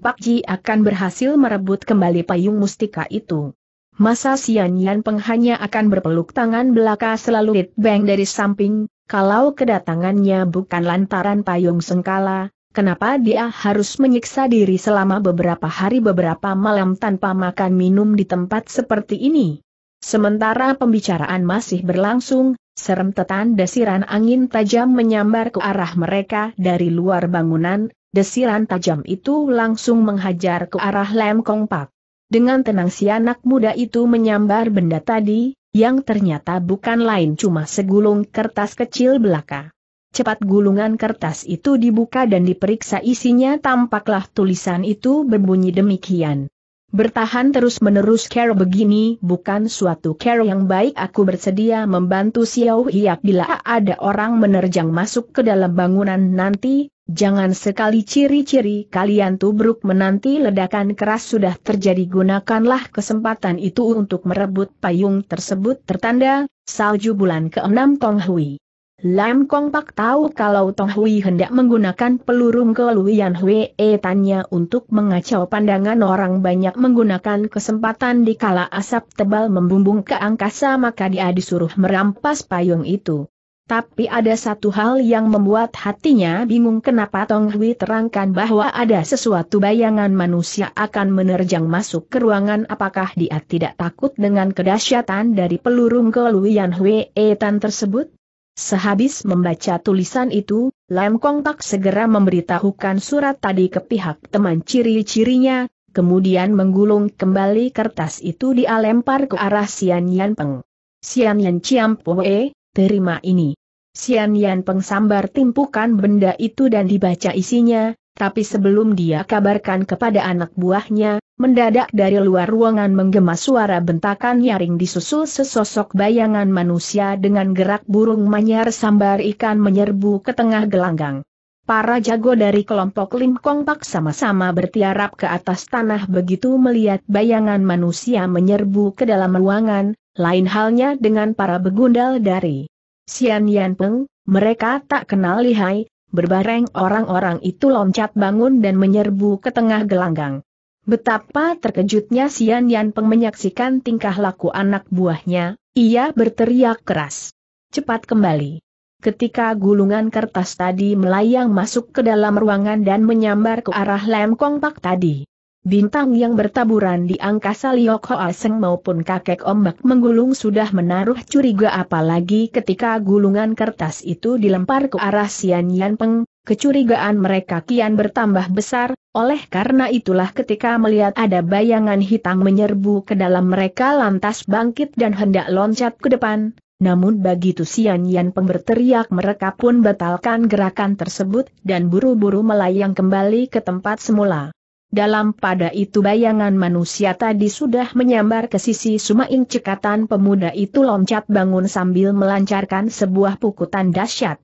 S1: Pak Ji akan berhasil merebut kembali payung mustika itu. Masa Sian Yan Peng hanya akan berpeluk tangan belaka selalu hit bang dari samping, kalau kedatangannya bukan lantaran payung sengkala, kenapa dia harus menyiksa diri selama beberapa hari beberapa malam tanpa makan minum di tempat seperti ini? Sementara pembicaraan masih berlangsung, Seremtetan desiran angin tajam menyambar ke arah mereka dari luar bangunan, desiran tajam itu langsung menghajar ke arah Lem Kong Pak. Dengan tenang si anak muda itu menyambar benda tadi, yang ternyata bukan lain cuma segulung kertas kecil belaka. Cepat gulungan kertas itu dibuka dan diperiksa isinya tampaklah tulisan itu berbunyi demikian. Bertahan terus-menerus care begini bukan suatu care yang baik aku bersedia membantu Xiao Hiap bila ada orang menerjang masuk ke dalam bangunan nanti, jangan sekali ciri-ciri kalian tubruk menanti ledakan keras sudah terjadi gunakanlah kesempatan itu untuk merebut payung tersebut tertanda, salju bulan ke-6 Tonghui. Lam Kong Pak tahu kalau Tong Hui hendak menggunakan peluru keluian Hui e tanya untuk mengacau pandangan orang banyak menggunakan kesempatan di kala asap tebal membumbung ke angkasa maka dia disuruh merampas payung itu. Tapi ada satu hal yang membuat hatinya bingung kenapa Tong Hui terangkan bahwa ada sesuatu bayangan manusia akan menerjang masuk ke ruangan apakah dia tidak takut dengan kedahsyatan dari peluru keluian Hui e Tan tersebut? Sehabis membaca tulisan itu, Lam Kong Pak segera memberitahukan surat tadi ke pihak teman ciri-cirinya, kemudian menggulung kembali kertas itu dialempar ke arah Sian Yan Peng. Sian Yan Ciam Poe, terima ini. Sian Yan Peng sambar timpukan benda itu dan dibaca isinya, tapi sebelum dia kabarkan kepada anak buahnya, mendadak dari luar ruangan menggema suara bentakan nyaring disusul sesosok bayangan manusia dengan gerak burung manyar sambar ikan menyerbu ke tengah gelanggang. Para jago dari kelompok Lim Kong Pak sama-sama bertiarap ke atas tanah begitu melihat bayangan manusia menyerbu ke dalam ruangan, lain halnya dengan para begundal dari Sian Yan Peng, mereka tak kenal lihai, berbareng orang-orang itu loncat bangun dan menyerbu ke tengah gelanggang. Betapa terkejutnya Sian Yan Peng menyaksikan tingkah laku anak buahnya, ia berteriak keras. Cepat kembali. Ketika gulungan kertas tadi melayang masuk ke dalam ruangan dan menyambar ke arah lem Pak tadi, Bintang yang bertaburan di angkasa Liok Hoa maupun kakek ombak menggulung sudah menaruh curiga apalagi ketika gulungan kertas itu dilempar ke arah Sian Yan Peng, kecurigaan mereka kian bertambah besar, oleh karena itulah ketika melihat ada bayangan hitam menyerbu ke dalam mereka lantas bangkit dan hendak loncat ke depan, namun begitu Sian Yan Peng berteriak mereka pun batalkan gerakan tersebut dan buru-buru melayang kembali ke tempat semula. Dalam pada itu bayangan manusia tadi sudah menyambar ke sisi Sumaing cekatan pemuda itu loncat bangun sambil melancarkan sebuah pukutan dahsyat.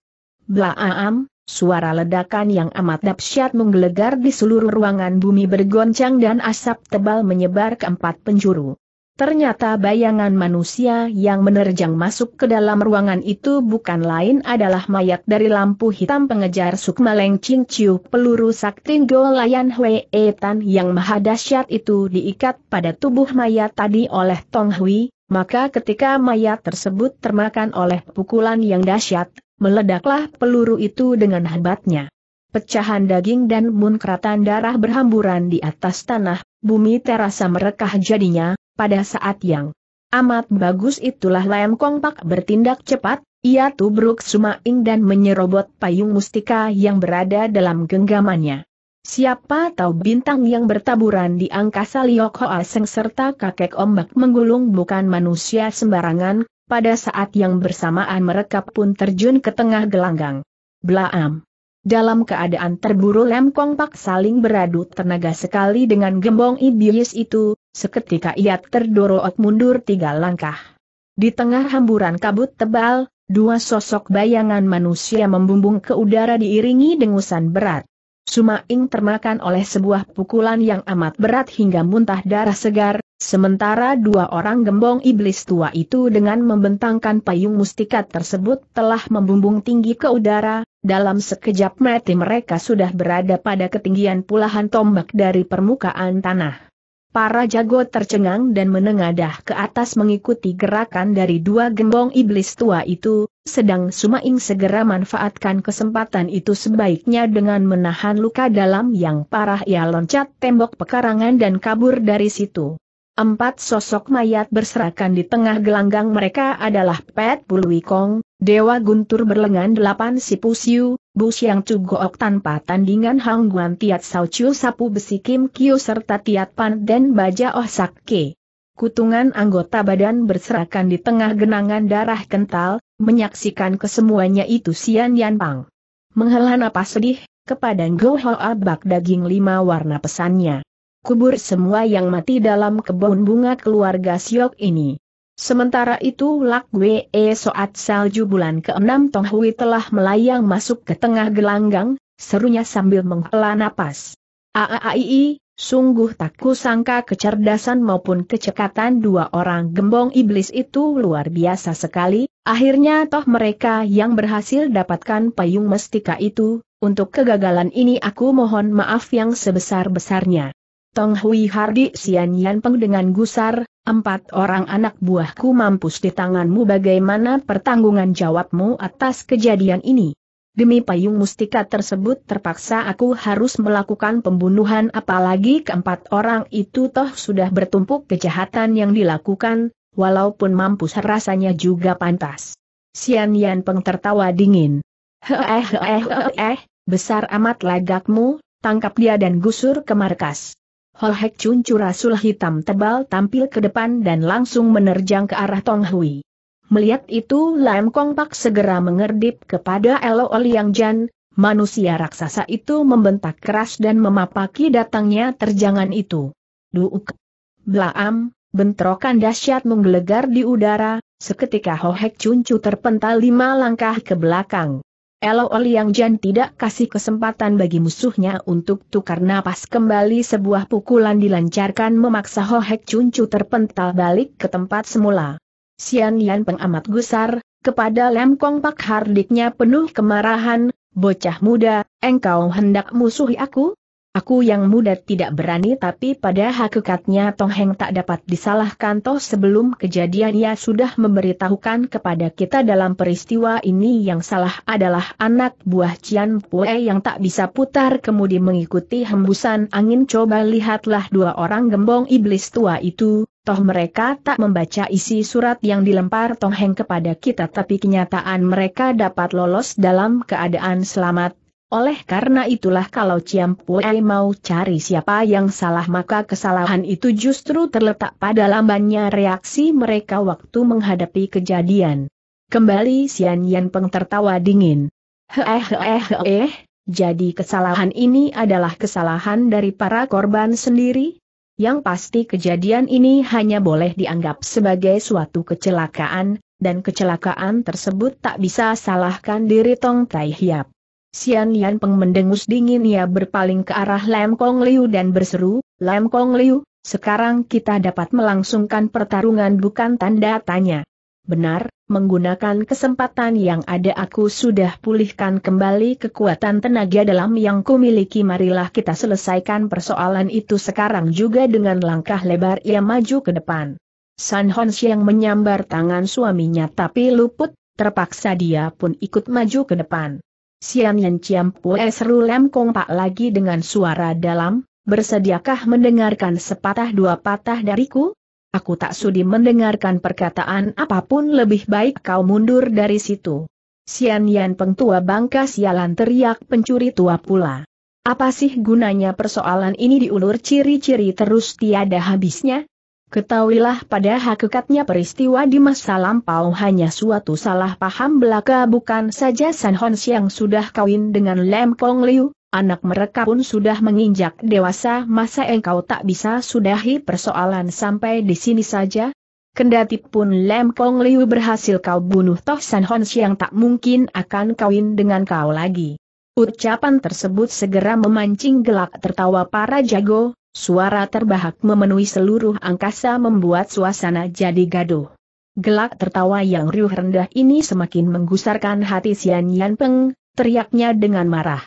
S1: Blaam, suara ledakan yang amat dahsyat menggelegar di seluruh ruangan bumi bergoncang dan asap tebal menyebar ke empat penjuru. Ternyata bayangan manusia yang menerjang masuk ke dalam ruangan itu bukan lain adalah mayat dari lampu hitam pengejar Sukma Leng Ching Chiu peluru sakti Go Layan Hwe Etan yang maha dahsyat itu diikat pada tubuh mayat tadi oleh Tong Hui, maka ketika mayat tersebut termakan oleh pukulan yang dahsyat, meledaklah peluru itu dengan hebatnya. Pecahan daging dan munkratan darah berhamburan di atas tanah, bumi terasa merekah jadinya, pada saat yang amat bagus itulah Lam Kong Pak bertindak cepat, ia tubruk ing dan menyerobot payung mustika yang berada dalam genggamannya. Siapa tahu bintang yang bertaburan di angkasa Liok Hoa Seng serta kakek ombak menggulung bukan manusia sembarangan, pada saat yang bersamaan mereka pun terjun ke tengah gelanggang. Blaam! Dalam keadaan terburu Kong Pak saling beradu tenaga sekali dengan gembong iblis itu, seketika ia terdorot mundur tiga langkah. Di tengah hamburan kabut tebal, dua sosok bayangan manusia membumbung ke udara diiringi dengusan berat. Sumaing termakan oleh sebuah pukulan yang amat berat hingga muntah darah segar, Sementara dua orang gembong iblis tua itu dengan membentangkan payung mustikat tersebut telah membumbung tinggi ke udara, dalam sekejap mati mereka sudah berada pada ketinggian puluhan tombak dari permukaan tanah. Para jago tercengang dan menengadah ke atas mengikuti gerakan dari dua gembong iblis tua itu, sedang Sumaing segera manfaatkan kesempatan itu sebaiknya dengan menahan luka dalam yang parah ia loncat tembok pekarangan dan kabur dari situ. Empat sosok mayat berserakan di tengah gelanggang mereka adalah Pet Bulwikong, Dewa Guntur berlengan delapan Sipu Siu, Bu Siang cugok tanpa tandingan Hang Guan Tiat Sao Chiu Sapu Besi Kim Kio serta Tiat Pan dan Baja Oh Sakke. Kutungan anggota badan berserakan di tengah genangan darah kental, menyaksikan kesemuanya itu Sian Yan Pang. Menghela napas sedih, kepada Go Hoa bak daging lima warna pesannya kubur semua yang mati dalam kebun bunga keluarga Siok ini. Sementara itu Lak Wee Soat Salju bulan ke-6 Tong Hui telah melayang masuk ke tengah gelanggang, serunya sambil menghela napas. Aaii, sungguh tak kusangka kecerdasan maupun kecekatan dua orang gembong iblis itu luar biasa sekali, akhirnya toh mereka yang berhasil dapatkan payung mestika itu, untuk kegagalan ini aku mohon maaf yang sebesar-besarnya. Tong Hui Hardi Sian Yan Peng dengan gusar, empat orang anak buahku mampus di tanganmu bagaimana pertanggungan jawabmu atas kejadian ini. Demi payung mustika tersebut terpaksa aku harus melakukan pembunuhan apalagi keempat orang itu toh sudah bertumpuk kejahatan yang dilakukan, walaupun mampus rasanya juga pantas. Sian Yan Peng tertawa dingin. Heeh heeh heeh, besar amat lagakmu, tangkap dia dan gusur ke markas. Hohek Chun curasul hitam tebal tampil ke depan dan langsung menerjang ke arah Tong Hui. Melihat itu Lam Kong Pak segera mengerdip kepada Elo Liang Jan, manusia raksasa itu membentak keras dan memapaki datangnya terjangan itu. Duuk! Blaam, bentrokan dahsyat menggelegar di udara, seketika Hohek Chuncu terpental lima langkah ke belakang. Elo Liang Jan tidak kasih kesempatan bagi musuhnya untuk tukar napas kembali sebuah pukulan dilancarkan memaksa Ho Hek Chun Chu terpental balik ke tempat semula. Sian Yan pengamat gusar, kepada Lem Kong Pak Hardiknya penuh kemarahan, bocah muda, engkau hendak musuhi aku? Aku yang muda tidak berani tapi pada hakikatnya Tong Heng tak dapat disalahkan toh sebelum kejadian ia sudah memberitahukan kepada kita dalam peristiwa ini yang salah adalah anak buah Cian Pue yang tak bisa putar kemudi mengikuti hembusan angin coba lihatlah dua orang gembong iblis tua itu, toh mereka tak membaca isi surat yang dilempar Tong Heng kepada kita tapi kenyataan mereka dapat lolos dalam keadaan selamat oleh karena itulah kalau Ciampue mau cari siapa yang salah maka kesalahan itu justru terletak pada lambannya reaksi mereka waktu menghadapi kejadian. Kembali Sian Yan Peng tertawa dingin. Heeh heeh heeh, jadi kesalahan ini adalah kesalahan dari para korban sendiri? Yang pasti kejadian ini hanya boleh dianggap sebagai suatu kecelakaan, dan kecelakaan tersebut tak bisa salahkan diri Tong Tai Hiap. Sian Yan Peng mendengus dingin ia berpaling ke arah Lam Kong Liu dan berseru, Lam Kong Liu, sekarang kita dapat melangsungkan pertarungan bukan tanda tanya. Benar, menggunakan kesempatan yang ada aku sudah pulihkan kembali kekuatan tenaga dalam yang kumiliki marilah kita selesaikan persoalan itu sekarang juga dengan langkah lebar ia maju ke depan. San Hon yang menyambar tangan suaminya tapi luput, terpaksa dia pun ikut maju ke depan. Sian Yen Chiam Pue seru Lem Kong Pak lagi dengan suara dalam, bersediakah mendengarkan sepatah dua patah dariku? Aku tak sudi mendengarkan perkataan apapun lebih baik kau mundur dari situ. Sian Yan Peng tua bangka sialan teriak pencuri tua pula. Apa sih gunanya persoalan ini diulur ciri-ciri terus tiada habisnya? Ketahuilah pada hakikatnya peristiwa di masa lampau hanya suatu salah paham belaka bukan saja San Hons yang sudah kawin dengan Lem Kong Liu, anak mereka pun sudah menginjak dewasa masa engkau tak bisa sudahi persoalan sampai di sini saja, Kendati pun Lem Kong Liu berhasil kau bunuh Toh San Hon yang tak mungkin akan kawin dengan kau lagi. Ucapan tersebut segera memancing gelak tertawa para jago, Suara terbahak memenuhi seluruh angkasa membuat suasana jadi gaduh. Gelak tertawa yang riuh rendah ini semakin menggusarkan hati Sian Yan Peng, teriaknya dengan marah.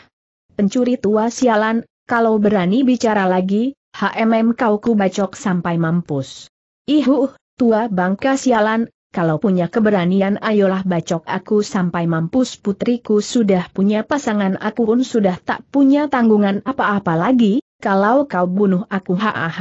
S1: Pencuri tua sialan, kalau berani bicara lagi, HMM kau bacok sampai mampus. Ihuh, tua bangka sialan, kalau punya keberanian ayolah bacok aku sampai mampus putriku sudah punya pasangan aku pun sudah tak punya tanggungan apa-apa lagi, kalau kau bunuh aku ha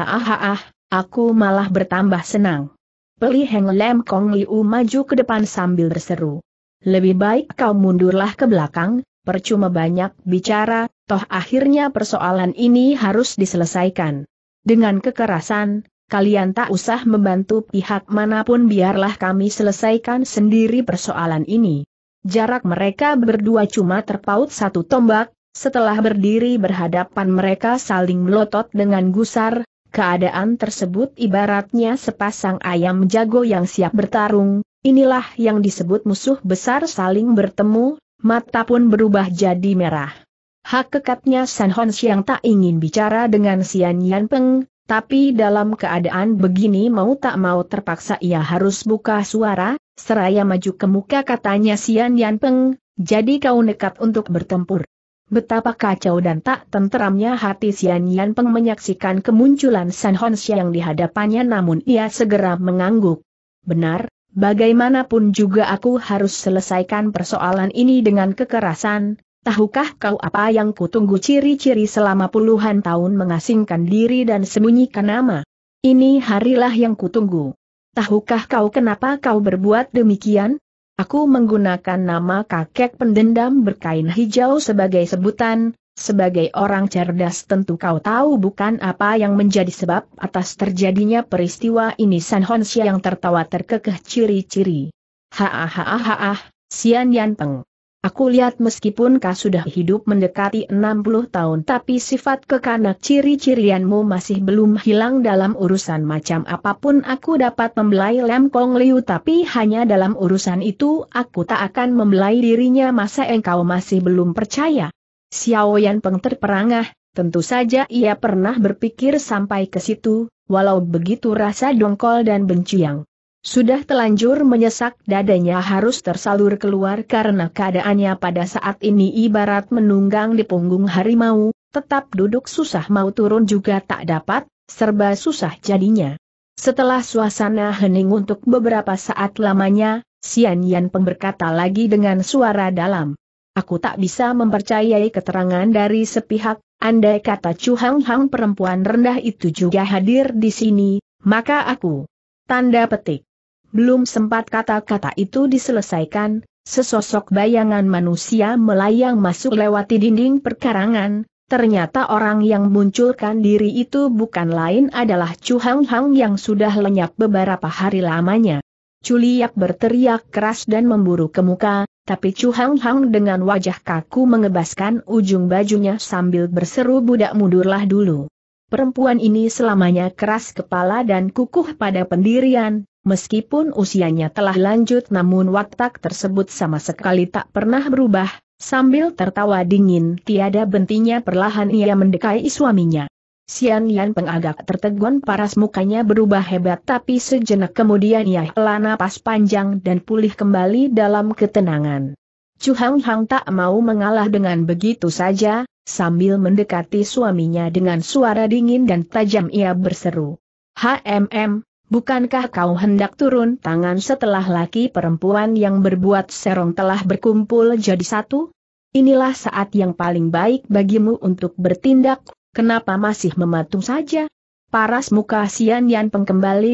S1: aku malah bertambah senang. Peli Heng Lem Kong Liu maju ke depan sambil berseru. Lebih baik kau mundurlah ke belakang, percuma banyak bicara, toh akhirnya persoalan ini harus diselesaikan. Dengan kekerasan, kalian tak usah membantu pihak manapun biarlah kami selesaikan sendiri persoalan ini. Jarak mereka berdua cuma terpaut satu tombak, setelah berdiri berhadapan mereka saling melotot dengan gusar, keadaan tersebut ibaratnya sepasang ayam jago yang siap bertarung, inilah yang disebut musuh besar saling bertemu, mata pun berubah jadi merah. Hak kekatnya San Hon Siang tak ingin bicara dengan Sian Yan Peng, tapi dalam keadaan begini mau tak mau terpaksa ia harus buka suara, seraya maju ke muka katanya Sian Yan Peng, jadi kau nekat untuk bertempur. Betapa kacau dan tak tenteramnya hati Sian Yan Peng menyaksikan kemunculan San Hon yang dihadapannya, namun ia segera mengangguk. Benar, bagaimanapun juga aku harus selesaikan persoalan ini dengan kekerasan, tahukah kau apa yang kutunggu ciri-ciri selama puluhan tahun mengasingkan diri dan sembunyikan nama? Ini harilah yang kutunggu. Tahukah kau kenapa kau berbuat demikian? Aku menggunakan nama kakek pendendam berkain hijau sebagai sebutan, sebagai orang cerdas tentu kau tahu bukan apa yang menjadi sebab atas terjadinya peristiwa ini San Honsia yang tertawa terkekeh ciri-ciri. Ha ha ha Sian Yan Peng. Aku lihat meskipun kau sudah hidup mendekati 60 tahun tapi sifat kekanak ciri-cirianmu masih belum hilang dalam urusan macam apapun aku dapat membelai Lem Kong Liu tapi hanya dalam urusan itu aku tak akan membelai dirinya masa engkau masih belum percaya. Xiao Yan Peng terperangah, tentu saja ia pernah berpikir sampai ke situ, walau begitu rasa dongkol dan benci yang sudah telanjur menyesak dadanya harus tersalur keluar karena keadaannya pada saat ini ibarat menunggang di punggung harimau, tetap duduk susah mau turun juga tak dapat, serba susah jadinya. Setelah suasana hening untuk beberapa saat lamanya, Sian Yan Peng berkata lagi dengan suara dalam. Aku tak bisa mempercayai keterangan dari sepihak, andai kata Chu Hang Hang perempuan rendah itu juga hadir di sini, maka aku. Tanda petik. Belum sempat kata-kata itu diselesaikan, sesosok bayangan manusia melayang masuk lewati dinding perkarangan, Ternyata orang yang munculkan diri itu bukan lain adalah Chu Hang Hang yang sudah lenyap beberapa hari lamanya. Culiak berteriak keras dan memburu ke muka, tapi Chu Hang Hang dengan wajah kaku mengebaskan ujung bajunya sambil berseru budak mundurlah dulu. Perempuan ini selamanya keras kepala dan kukuh pada pendirian, Meskipun usianya telah lanjut namun watak tersebut sama sekali tak pernah berubah, sambil tertawa dingin tiada bentinya perlahan ia mendekai suaminya. Sian Yan pengagak tertegun paras mukanya berubah hebat tapi sejenak kemudian ia hela napas panjang dan pulih kembali dalam ketenangan. Chu Hang Hang tak mau mengalah dengan begitu saja, sambil mendekati suaminya dengan suara dingin dan tajam ia berseru. HMM, Bukankah kau hendak turun tangan setelah laki perempuan yang berbuat serong telah berkumpul jadi satu? Inilah saat yang paling baik bagimu untuk bertindak, kenapa masih mematung saja? Paras muka Sian Yan Peng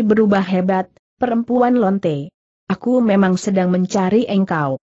S1: berubah hebat, perempuan lonte. Aku memang sedang mencari engkau.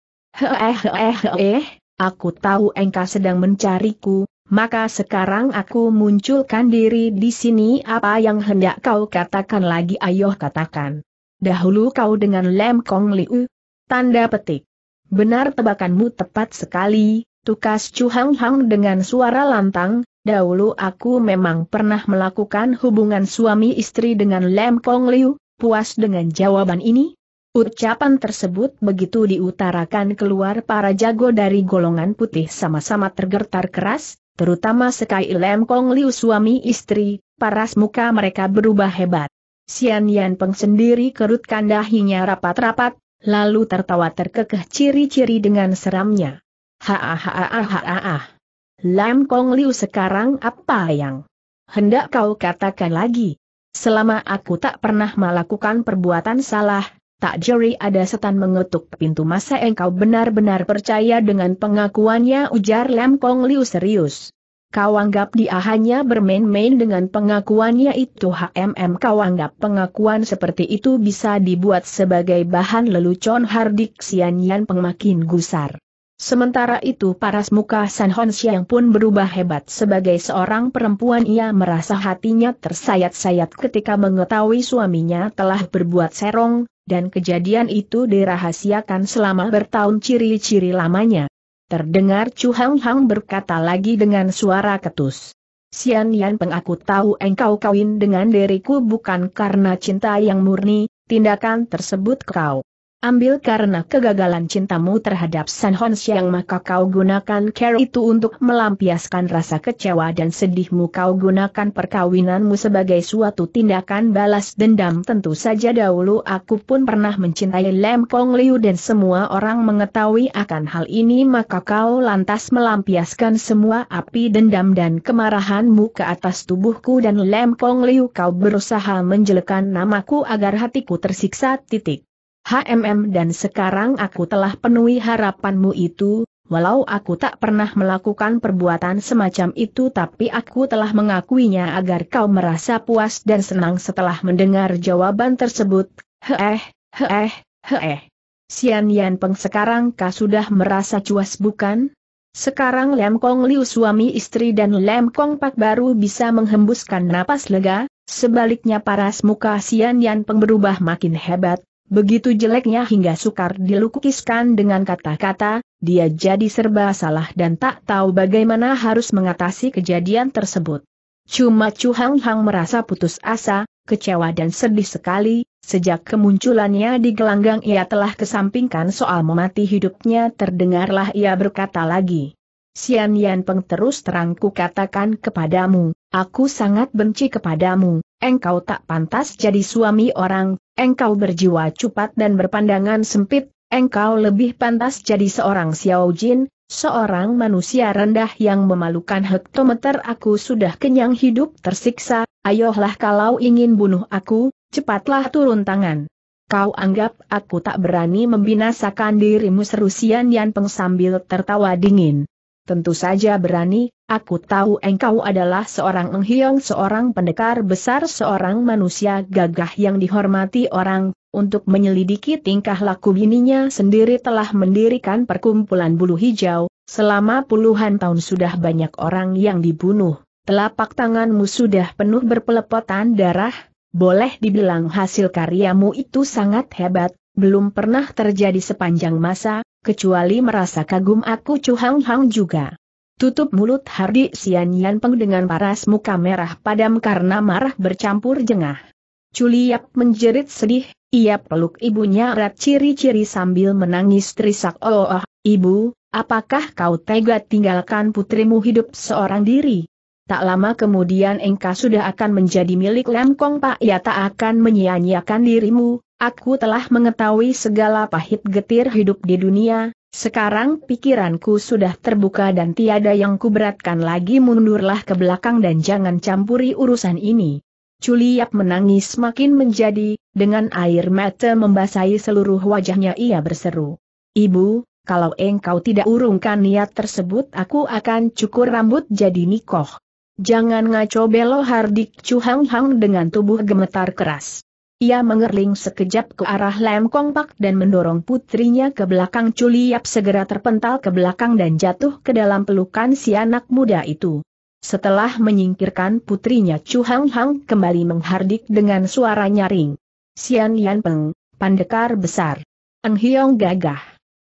S1: eh aku tahu engkau sedang mencariku, maka sekarang aku munculkan diri di sini apa yang hendak kau katakan lagi ayo katakan. Dahulu kau dengan Lem Kong Liu. Tanda petik. Benar tebakanmu tepat sekali, tukas Chu Hang Hang dengan suara lantang, dahulu aku memang pernah melakukan hubungan suami istri dengan Lem Kong Liu, puas dengan jawaban ini? Ucapan tersebut begitu diutarakan keluar para jago dari golongan putih sama-sama tergertar keras, terutama Sekai Lem Kong Liu suami istri, paras muka mereka berubah hebat. Sian Yan Peng sendiri kerutkan dahinya rapat-rapat, lalu tertawa terkekeh ciri-ciri dengan seramnya. Ha-ha-ha-ha-ha-ha-ha. Lam Kong Liu sekarang apa yang hendak kau katakan lagi? Selama aku tak pernah melakukan perbuatan salah, tak jeri ada setan mengetuk pintu masa engkau benar-benar percaya dengan pengakuannya ujar Lam Kong Liu serius. Kau anggap dia hanya bermain-main dengan pengakuannya itu HMM kau anggap pengakuan seperti itu bisa dibuat sebagai bahan lelucon Hardik Sianyan pengmakin gusar. Sementara itu paras muka San Hon Xiang pun berubah hebat sebagai seorang perempuan ia merasa hatinya tersayat-sayat ketika mengetahui suaminya telah berbuat serong, dan kejadian itu dirahasiakan selama bertahun ciri-ciri lamanya. Terdengar Chu Hang Hang berkata lagi dengan suara ketus. Sian Yan Peng aku tahu engkau kawin dengan diriku bukan karena cinta yang murni, tindakan tersebut kau Ambil karena kegagalan cintamu terhadap San Hon Xiang maka kau gunakan care itu untuk melampiaskan rasa kecewa dan sedihmu kau gunakan perkawinanmu sebagai suatu tindakan balas dendam tentu saja dahulu aku pun pernah mencintai Lem Kong Liu dan semua orang mengetahui akan hal ini maka kau lantas melampiaskan semua api dendam dan kemarahanmu ke atas tubuhku dan Lem Kong Liu kau berusaha menjelekan namaku agar hatiku tersiksa titik. HMM dan sekarang aku telah penuhi harapanmu itu, walau aku tak pernah melakukan perbuatan semacam itu tapi aku telah mengakuinya agar kau merasa puas dan senang setelah mendengar jawaban tersebut, heeh, heeh, heeh. Sian Yan Peng sekarang kau sudah merasa cuas bukan? Sekarang Lem Kong Liu suami istri dan Lem Kong Pak baru bisa menghembuskan napas lega, sebaliknya paras muka Sian Yan Peng berubah makin hebat, Begitu jeleknya hingga sukar dilukiskan dengan kata-kata, dia jadi serba salah dan tak tahu bagaimana harus mengatasi kejadian tersebut. Cuma Chu Hang Hang merasa putus asa, kecewa dan sedih sekali, sejak kemunculannya di gelanggang ia telah kesampingkan soal memati hidupnya terdengarlah ia berkata lagi. Sian Yan Peng terus terangku katakan kepadamu, aku sangat benci kepadamu, engkau tak pantas jadi suami orang, engkau berjiwa cupat dan berpandangan sempit, engkau lebih pantas jadi seorang Xiao Jin, seorang manusia rendah yang memalukan hektometer aku sudah kenyang hidup tersiksa, ayolah kalau ingin bunuh aku, cepatlah turun tangan. Kau anggap aku tak berani membinasakan dirimu serusian yang Peng tertawa dingin. Tentu saja berani, aku tahu engkau adalah seorang menghiong seorang pendekar besar seorang manusia gagah yang dihormati orang, untuk menyelidiki tingkah laku bininya sendiri telah mendirikan perkumpulan bulu hijau, selama puluhan tahun sudah banyak orang yang dibunuh, telapak tanganmu sudah penuh berpelepotan darah, boleh dibilang hasil karyamu itu sangat hebat, belum pernah terjadi sepanjang masa, kecuali merasa kagum aku Chu Hang Hang juga. Tutup mulut Hardi Sian Yan Peng dengan paras muka merah padam karena marah bercampur jengah. Culiap menjerit sedih, ia peluk ibunya erat ciri-ciri sambil menangis terisak oh, oh, ibu, apakah kau tega tinggalkan putrimu hidup seorang diri? Tak lama kemudian engkau sudah akan menjadi milik Lam Pak ia tak akan menyia-nyiakan dirimu, Aku telah mengetahui segala pahit getir hidup di dunia, sekarang pikiranku sudah terbuka dan tiada yang kuberatkan lagi mundurlah ke belakang dan jangan campuri urusan ini. Culiap menangis makin menjadi, dengan air mata membasahi seluruh wajahnya ia berseru. Ibu, kalau engkau tidak urungkan niat tersebut aku akan cukur rambut jadi nikoh. Jangan ngaco belo hardik cuhang-hang dengan tubuh gemetar keras. Ia mengerling sekejap ke arah Lam Kong Pak dan mendorong putrinya ke belakang Yap segera terpental ke belakang dan jatuh ke dalam pelukan si anak muda itu. Setelah menyingkirkan putrinya Chu Hang Hang kembali menghardik dengan suara nyaring. Sian Yan Peng, pandekar besar. Eng Hiong gagah.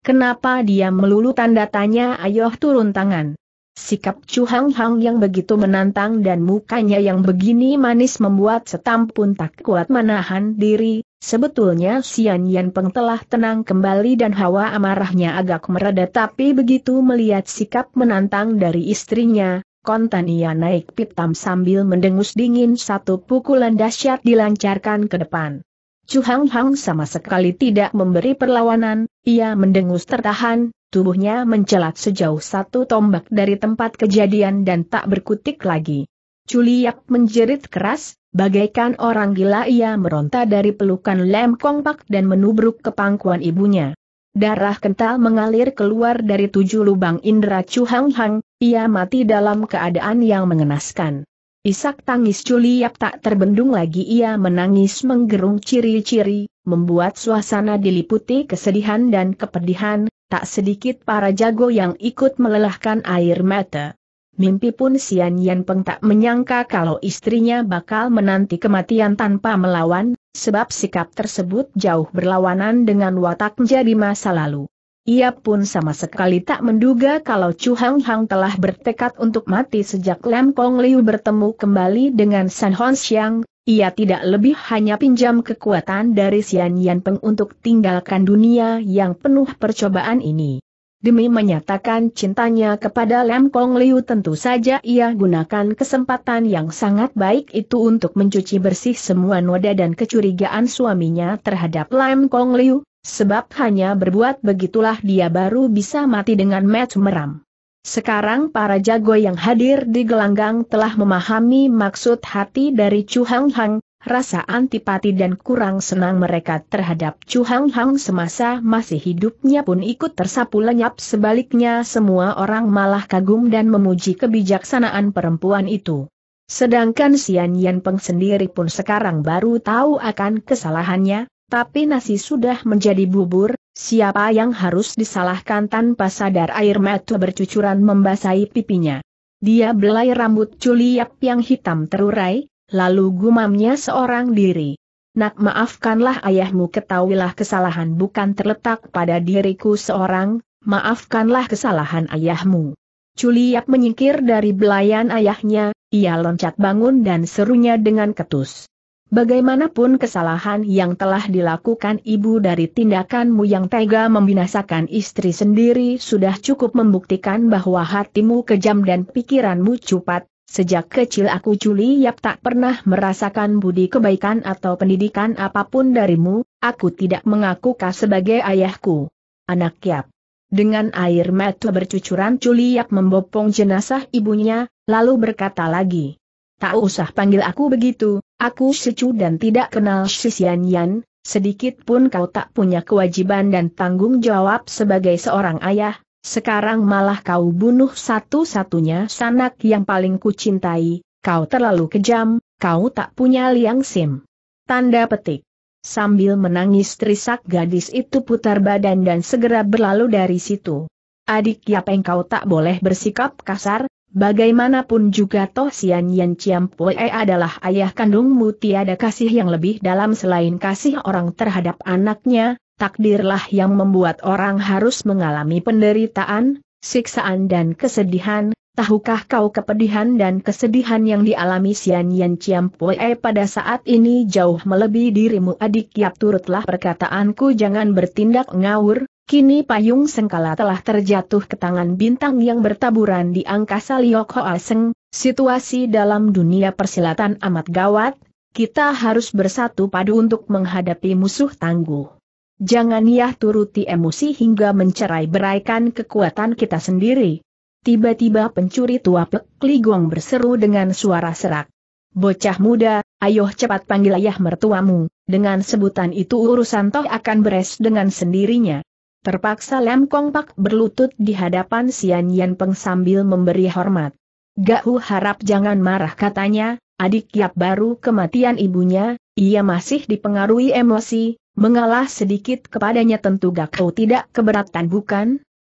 S1: Kenapa dia melulu tanda tanya ayoh turun tangan. Sikap Chu Hang Hang yang begitu menantang dan mukanya yang begini manis membuat setam pun tak kuat menahan diri, sebetulnya Sian Yan Peng telah tenang kembali dan hawa amarahnya agak mereda tapi begitu melihat sikap menantang dari istrinya, kontan ia naik pitam sambil mendengus dingin satu pukulan dahsyat dilancarkan ke depan. Chu Hang Hang sama sekali tidak memberi perlawanan, ia mendengus tertahan, Tubuhnya mencelat sejauh satu tombak dari tempat kejadian dan tak berkutik lagi. Culiak menjerit keras, bagaikan orang gila ia meronta dari pelukan lem Kongpak dan menubruk ke pangkuan ibunya. Darah kental mengalir keluar dari tujuh lubang indera Chu Hang Hang, ia mati dalam keadaan yang mengenaskan. Isak tangis Culiap tak terbendung lagi ia menangis menggerung ciri-ciri, membuat suasana diliputi kesedihan dan kepedihan, Tak sedikit para jago yang ikut melelahkan air mata. Mimpi pun Sian Yan Peng tak menyangka kalau istrinya bakal menanti kematian tanpa melawan, sebab sikap tersebut jauh berlawanan dengan watak di masa lalu. Ia pun sama sekali tak menduga kalau Chu Hang Hang telah bertekad untuk mati sejak Lam Pong Liu bertemu kembali dengan San Hong Xiang, ia tidak lebih hanya pinjam kekuatan dari Sian Yan Peng untuk tinggalkan dunia yang penuh percobaan ini. Demi menyatakan cintanya kepada Lam Kong Liu tentu saja ia gunakan kesempatan yang sangat baik itu untuk mencuci bersih semua noda dan kecurigaan suaminya terhadap Lam Kong Liu, sebab hanya berbuat begitulah dia baru bisa mati dengan match meram. Sekarang para jago yang hadir di gelanggang telah memahami maksud hati dari Chu Hang Hang, rasa antipati dan kurang senang mereka terhadap Chu Hang Hang semasa masih hidupnya pun ikut tersapu lenyap sebaliknya semua orang malah kagum dan memuji kebijaksanaan perempuan itu. Sedangkan Sian Yan Peng sendiri pun sekarang baru tahu akan kesalahannya, tapi nasi sudah menjadi bubur, Siapa yang harus disalahkan tanpa sadar air mata bercucuran membasahi pipinya. Dia belai rambut culiap yang hitam terurai, lalu gumamnya seorang diri. Nak maafkanlah ayahmu ketahuilah kesalahan bukan terletak pada diriku seorang, maafkanlah kesalahan ayahmu. Culiap menyingkir dari belayan ayahnya, ia loncat bangun dan serunya dengan ketus. Bagaimanapun kesalahan yang telah dilakukan ibu dari tindakanmu yang tega membinasakan istri sendiri sudah cukup membuktikan bahwa hatimu kejam dan pikiranmu cupat, Sejak kecil aku Juli Yap tak pernah merasakan budi kebaikan atau pendidikan apapun darimu, aku tidak mengaku kau sebagai ayahku. Anak Yap. Dengan air mata bercucuran Juli Yap membopong jenazah ibunya, lalu berkata lagi tak usah panggil aku begitu, aku secu dan tidak kenal si Yan, sedikit pun kau tak punya kewajiban dan tanggung jawab sebagai seorang ayah, sekarang malah kau bunuh satu-satunya sanak yang paling kucintai, kau terlalu kejam, kau tak punya liang sim. Tanda petik. Sambil menangis trisak gadis itu putar badan dan segera berlalu dari situ. Adik Yapeng kau tak boleh bersikap kasar, Bagaimanapun juga Toh Sian Yan Chiam Pue adalah ayah kandungmu tiada kasih yang lebih dalam selain kasih orang terhadap anaknya, takdirlah yang membuat orang harus mengalami penderitaan, siksaan dan kesedihan, tahukah kau kepedihan dan kesedihan yang dialami Sian Yan Chiam Pue pada saat ini jauh melebihi dirimu adik ya turutlah perkataanku jangan bertindak ngawur, Kini payung sengkala telah terjatuh ke tangan bintang yang bertaburan di angkasa Liok Hoa Seng, situasi dalam dunia persilatan amat gawat, kita harus bersatu padu untuk menghadapi musuh tangguh. Jangan yah turuti emosi hingga mencerai beraikan kekuatan kita sendiri. Tiba-tiba pencuri tua Pek Ligong berseru dengan suara serak. Bocah muda, ayo cepat panggil ayah mertuamu, dengan sebutan itu urusan toh akan beres dengan sendirinya. Terpaksa Lem Kong Pak berlutut di hadapan Sian Yan Peng sambil memberi hormat. Gak Gahu harap jangan marah katanya, adik Yap baru kematian ibunya, ia masih dipengaruhi emosi, mengalah sedikit kepadanya tentu gak Gaku tidak keberatan bukan?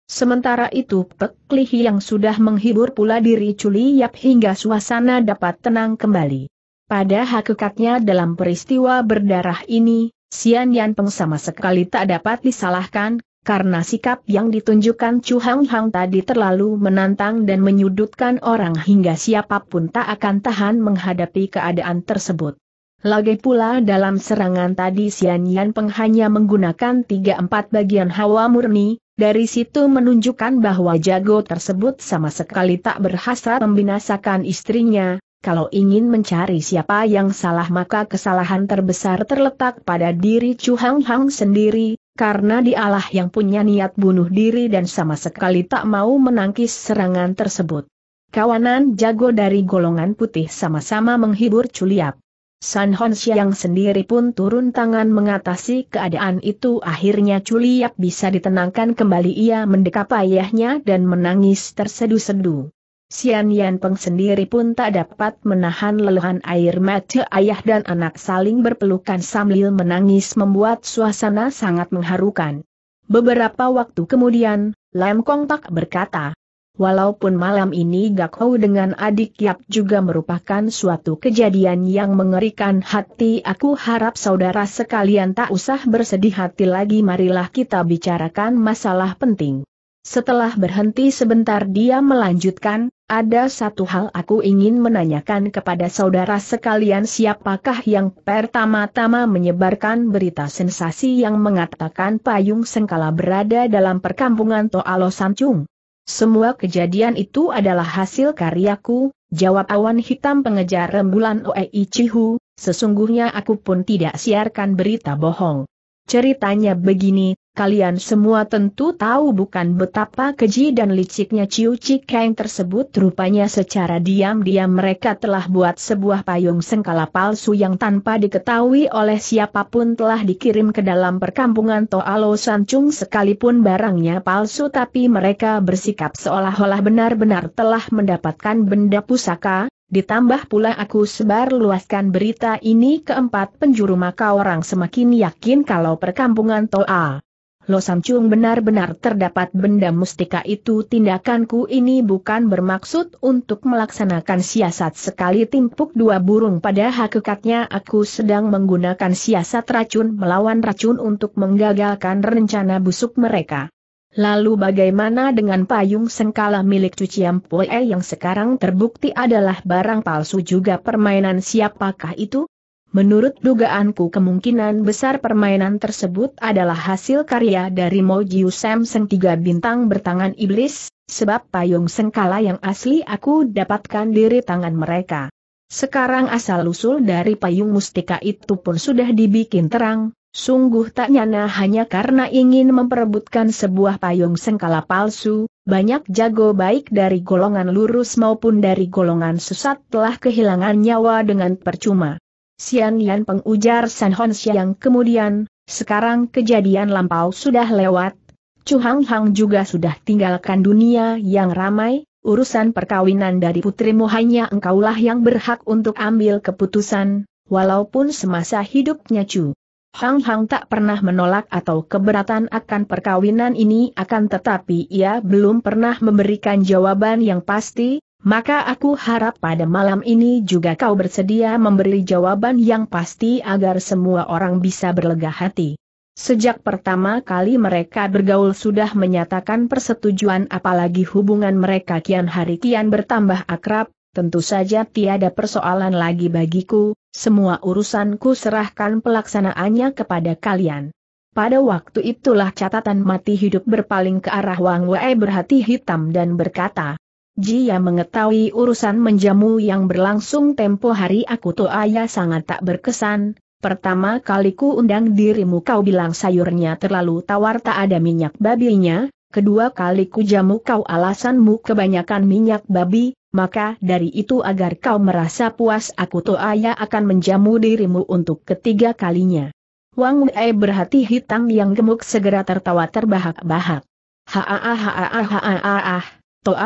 S1: Sementara itu Pek Lihi yang sudah menghibur pula diri Culi Yap hingga suasana dapat tenang kembali. Pada hakikatnya dalam peristiwa berdarah ini, Sian Yan Peng sama sekali tak dapat disalahkan, karena sikap yang ditunjukkan Chu Hang Hang tadi terlalu menantang dan menyudutkan orang hingga siapapun tak akan tahan menghadapi keadaan tersebut. Lagi pula dalam serangan tadi Xian Yan Peng hanya menggunakan 3-4 bagian hawa murni, dari situ menunjukkan bahwa jago tersebut sama sekali tak berhasrat membinasakan istrinya, kalau ingin mencari siapa yang salah maka kesalahan terbesar terletak pada diri Chu Hang Hang sendiri, karena dialah yang punya niat bunuh diri dan sama sekali tak mau menangkis serangan tersebut. Kawanan jago dari golongan putih sama-sama menghibur Culiap. San Hon yang sendiri pun turun tangan mengatasi keadaan itu akhirnya Culiap bisa ditenangkan kembali ia mendekap ayahnya dan menangis tersedu-sedu. Sian Yan Peng sendiri pun tak dapat menahan lelehan air mata ayah dan anak saling berpelukan sambil menangis membuat suasana sangat mengharukan. Beberapa waktu kemudian, Lam Kong Pak berkata, Walaupun malam ini gak Gakou dengan adik Yap juga merupakan suatu kejadian yang mengerikan hati aku harap saudara sekalian tak usah bersedih hati lagi marilah kita bicarakan masalah penting. Setelah berhenti sebentar dia melanjutkan, ada satu hal aku ingin menanyakan kepada saudara sekalian siapakah yang pertama-tama menyebarkan berita sensasi yang mengatakan Payung Sengkala berada dalam perkampungan Toalo Sancung. Semua kejadian itu adalah hasil karyaku, jawab awan hitam pengejar rembulan Oei Cihu, sesungguhnya aku pun tidak siarkan berita bohong. Ceritanya begini, kalian semua tentu tahu bukan betapa keji dan liciknya Ciu Cikeng tersebut rupanya secara diam-diam mereka telah buat sebuah payung sengkala palsu yang tanpa diketahui oleh siapapun telah dikirim ke dalam perkampungan Toalo Sancung sekalipun barangnya palsu tapi mereka bersikap seolah-olah benar-benar telah mendapatkan benda pusaka, Ditambah pula aku sebar luaskan berita ini ke empat penjuru maka orang semakin yakin kalau perkampungan Toa Lo Samcung benar-benar terdapat benda mustika itu tindakanku ini bukan bermaksud untuk melaksanakan siasat sekali timpuk dua burung pada hakikatnya aku sedang menggunakan siasat racun melawan racun untuk menggagalkan rencana busuk mereka. Lalu bagaimana dengan payung sengkala milik cucian Ampue yang sekarang terbukti adalah barang palsu juga permainan siapakah itu? Menurut dugaanku kemungkinan besar permainan tersebut adalah hasil karya dari Mo Jiu Samsung tiga bintang bertangan iblis, sebab payung sengkala yang asli aku dapatkan dari tangan mereka. Sekarang asal-usul dari payung mustika itu pun sudah dibikin terang, sungguh tak nyana hanya karena ingin memperebutkan sebuah payung sengkala palsu, banyak jago baik dari golongan lurus maupun dari golongan sesat telah kehilangan nyawa dengan percuma. Sian Yan pengujar San Hon kemudian, sekarang kejadian lampau sudah lewat, Chu Hang Hang juga sudah tinggalkan dunia yang ramai, urusan perkawinan dari putrimu hanya engkaulah yang berhak untuk ambil keputusan, walaupun semasa hidupnya Chu. Hang Hang tak pernah menolak atau keberatan akan perkawinan ini akan tetapi ia belum pernah memberikan jawaban yang pasti, maka aku harap pada malam ini juga kau bersedia memberi jawaban yang pasti agar semua orang bisa berlega hati. Sejak pertama kali mereka bergaul sudah menyatakan persetujuan apalagi hubungan mereka kian hari kian bertambah akrab, tentu saja tiada persoalan lagi bagiku, semua urusanku serahkan pelaksanaannya kepada kalian. Pada waktu itulah catatan mati hidup berpaling ke arah Wang Wei berhati hitam dan berkata, Jia mengetahui urusan menjamu yang berlangsung tempo hari aku ayah sangat tak berkesan, pertama kaliku undang dirimu kau bilang sayurnya terlalu tawar tak ada minyak babinya, kedua kaliku jamu kau alasanmu kebanyakan minyak babi, maka dari itu agar kau merasa puas aku ayah akan menjamu dirimu untuk ketiga kalinya. Wang Wei berhati hitam yang gemuk segera tertawa terbahak-bahak. Haa haa haa haa haa.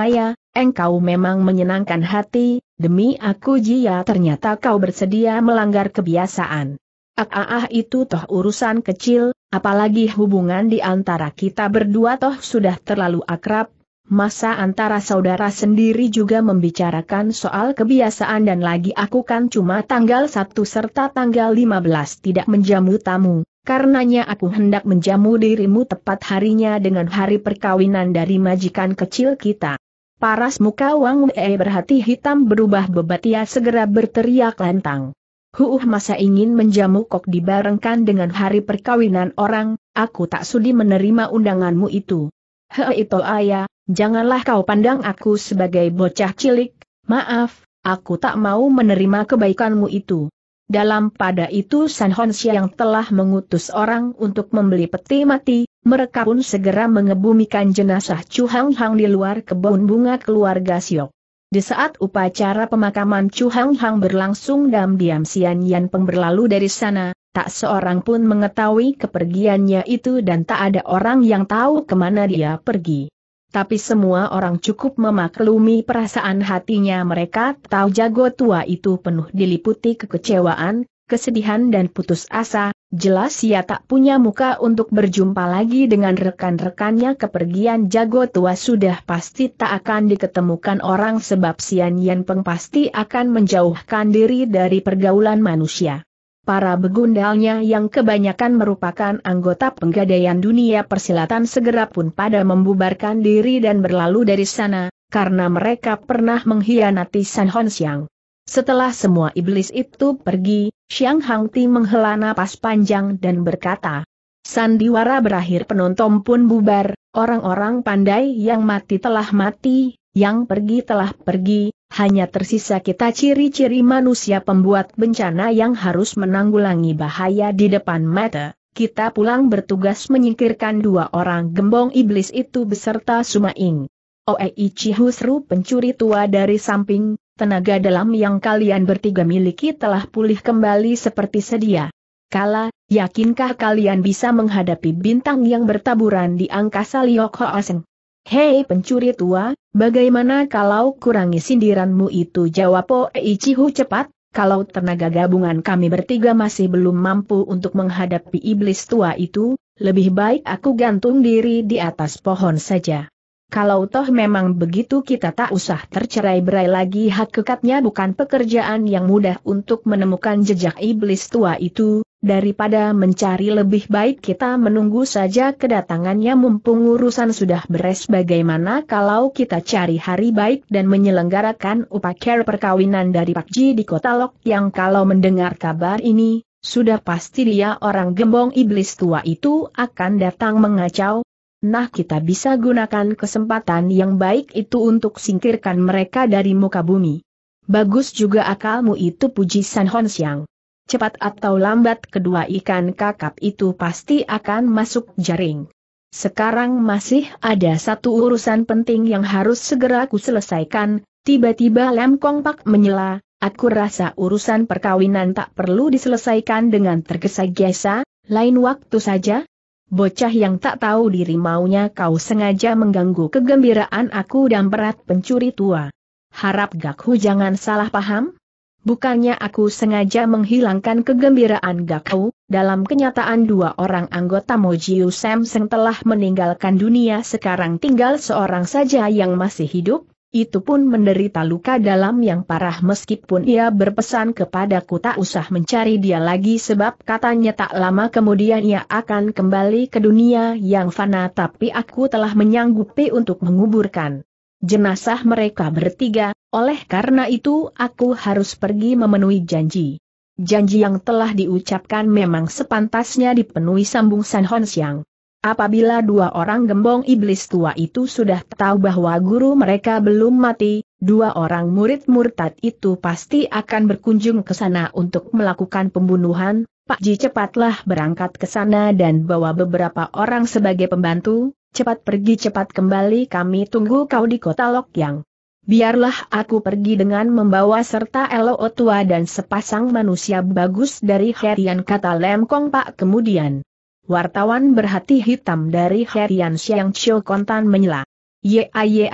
S1: ayah engkau memang menyenangkan hati, demi aku jia ternyata kau bersedia melanggar kebiasaan. Ah, itu toh urusan kecil, apalagi hubungan di antara kita berdua toh sudah terlalu akrab, masa antara saudara sendiri juga membicarakan soal kebiasaan dan lagi aku kan cuma tanggal 1 serta tanggal 15 tidak menjamu tamu, karenanya aku hendak menjamu dirimu tepat harinya dengan hari perkawinan dari majikan kecil kita. Paras muka Wang Wei berhati hitam berubah bebat ia segera berteriak lantang. Huuh masa ingin menjamu kok dibarengkan dengan hari perkawinan orang, aku tak sudi menerima undanganmu itu. Hei itu ayah, janganlah kau pandang aku sebagai bocah cilik, maaf, aku tak mau menerima kebaikanmu itu. Dalam pada itu San Hon yang telah mengutus orang untuk membeli peti mati, mereka pun segera mengebumikan jenazah Chu Hang Hang di luar kebun bunga keluarga Siok. Di saat upacara pemakaman Chu Hang Hang berlangsung dalam diam Sian Yan Peng berlalu dari sana, tak seorang pun mengetahui kepergiannya itu dan tak ada orang yang tahu kemana dia pergi. Tapi semua orang cukup memaklumi perasaan hatinya mereka tahu jago tua itu penuh diliputi kekecewaan, kesedihan dan putus asa, Jelas ia tak punya muka untuk berjumpa lagi dengan rekan-rekannya kepergian jago tua sudah pasti tak akan diketemukan orang sebab Sian Yan Peng pasti akan menjauhkan diri dari pergaulan manusia. Para begundalnya yang kebanyakan merupakan anggota penggadaian dunia persilatan segera pun pada membubarkan diri dan berlalu dari sana, karena mereka pernah mengkhianati San Hon Siang. Setelah semua iblis itu pergi, Xiang Hang menghela napas panjang dan berkata, Sandiwara berakhir penonton pun bubar, orang-orang pandai yang mati telah mati, yang pergi telah pergi, hanya tersisa kita ciri-ciri manusia pembuat bencana yang harus menanggulangi bahaya di depan mata. Kita pulang bertugas menyingkirkan dua orang gembong iblis itu beserta Sumaing. Oei Cihusru pencuri tua dari samping, tenaga dalam yang kalian bertiga miliki telah pulih kembali seperti sedia. Kala, yakinkah kalian bisa menghadapi bintang yang bertaburan di angkasa Liok Hoaseng? Hei pencuri tua, bagaimana kalau kurangi sindiranmu itu jawab Po Ichihu cepat, kalau tenaga gabungan kami bertiga masih belum mampu untuk menghadapi iblis tua itu, lebih baik aku gantung diri di atas pohon saja. Kalau toh memang begitu kita tak usah tercerai-berai lagi Hak kekatnya bukan pekerjaan yang mudah untuk menemukan jejak iblis tua itu, daripada mencari lebih baik kita menunggu saja kedatangannya mumpung urusan sudah beres bagaimana kalau kita cari hari baik dan menyelenggarakan upacara perkawinan dari Pak Ji di kota Lok yang kalau mendengar kabar ini, sudah pasti dia orang gembong iblis tua itu akan datang mengacau, Nah kita bisa gunakan kesempatan yang baik itu untuk singkirkan mereka dari muka bumi. Bagus juga akalmu itu puji San Hon Siang. Cepat atau lambat kedua ikan kakap itu pasti akan masuk jaring. Sekarang masih ada satu urusan penting yang harus segera kuselesaikan, selesaikan, tiba-tiba Lem Kong menyela, aku rasa urusan perkawinan tak perlu diselesaikan dengan tergesa-gesa, lain waktu saja, Bocah yang tak tahu diri maunya kau sengaja mengganggu kegembiraan aku dan berat pencuri tua. Harap Gakhu jangan salah paham. Bukannya aku sengaja menghilangkan kegembiraan Gakhu, dalam kenyataan dua orang anggota Mojiu Samseng telah meninggalkan dunia sekarang tinggal seorang saja yang masih hidup, itu pun menderita luka dalam yang parah meskipun ia berpesan kepadaku tak usah mencari dia lagi sebab katanya tak lama kemudian ia akan kembali ke dunia yang fana tapi aku telah menyanggupi untuk menguburkan jenazah mereka bertiga, oleh karena itu aku harus pergi memenuhi janji. Janji yang telah diucapkan memang sepantasnya dipenuhi sambung San Hon Siang. Apabila dua orang gembong iblis tua itu sudah tahu bahwa guru mereka belum mati, dua orang murid murtad itu pasti akan berkunjung ke sana untuk melakukan pembunuhan. Pak Ji cepatlah berangkat ke sana dan bawa beberapa orang sebagai pembantu, cepat pergi cepat kembali kami tunggu kau di kota Lokyang. Biarlah aku pergi dengan membawa serta Elo tua dan sepasang manusia bagus dari Herian kata Lem Kong Pak kemudian. Wartawan berhati hitam dari Herian Siang Chiu kontan menyela. ya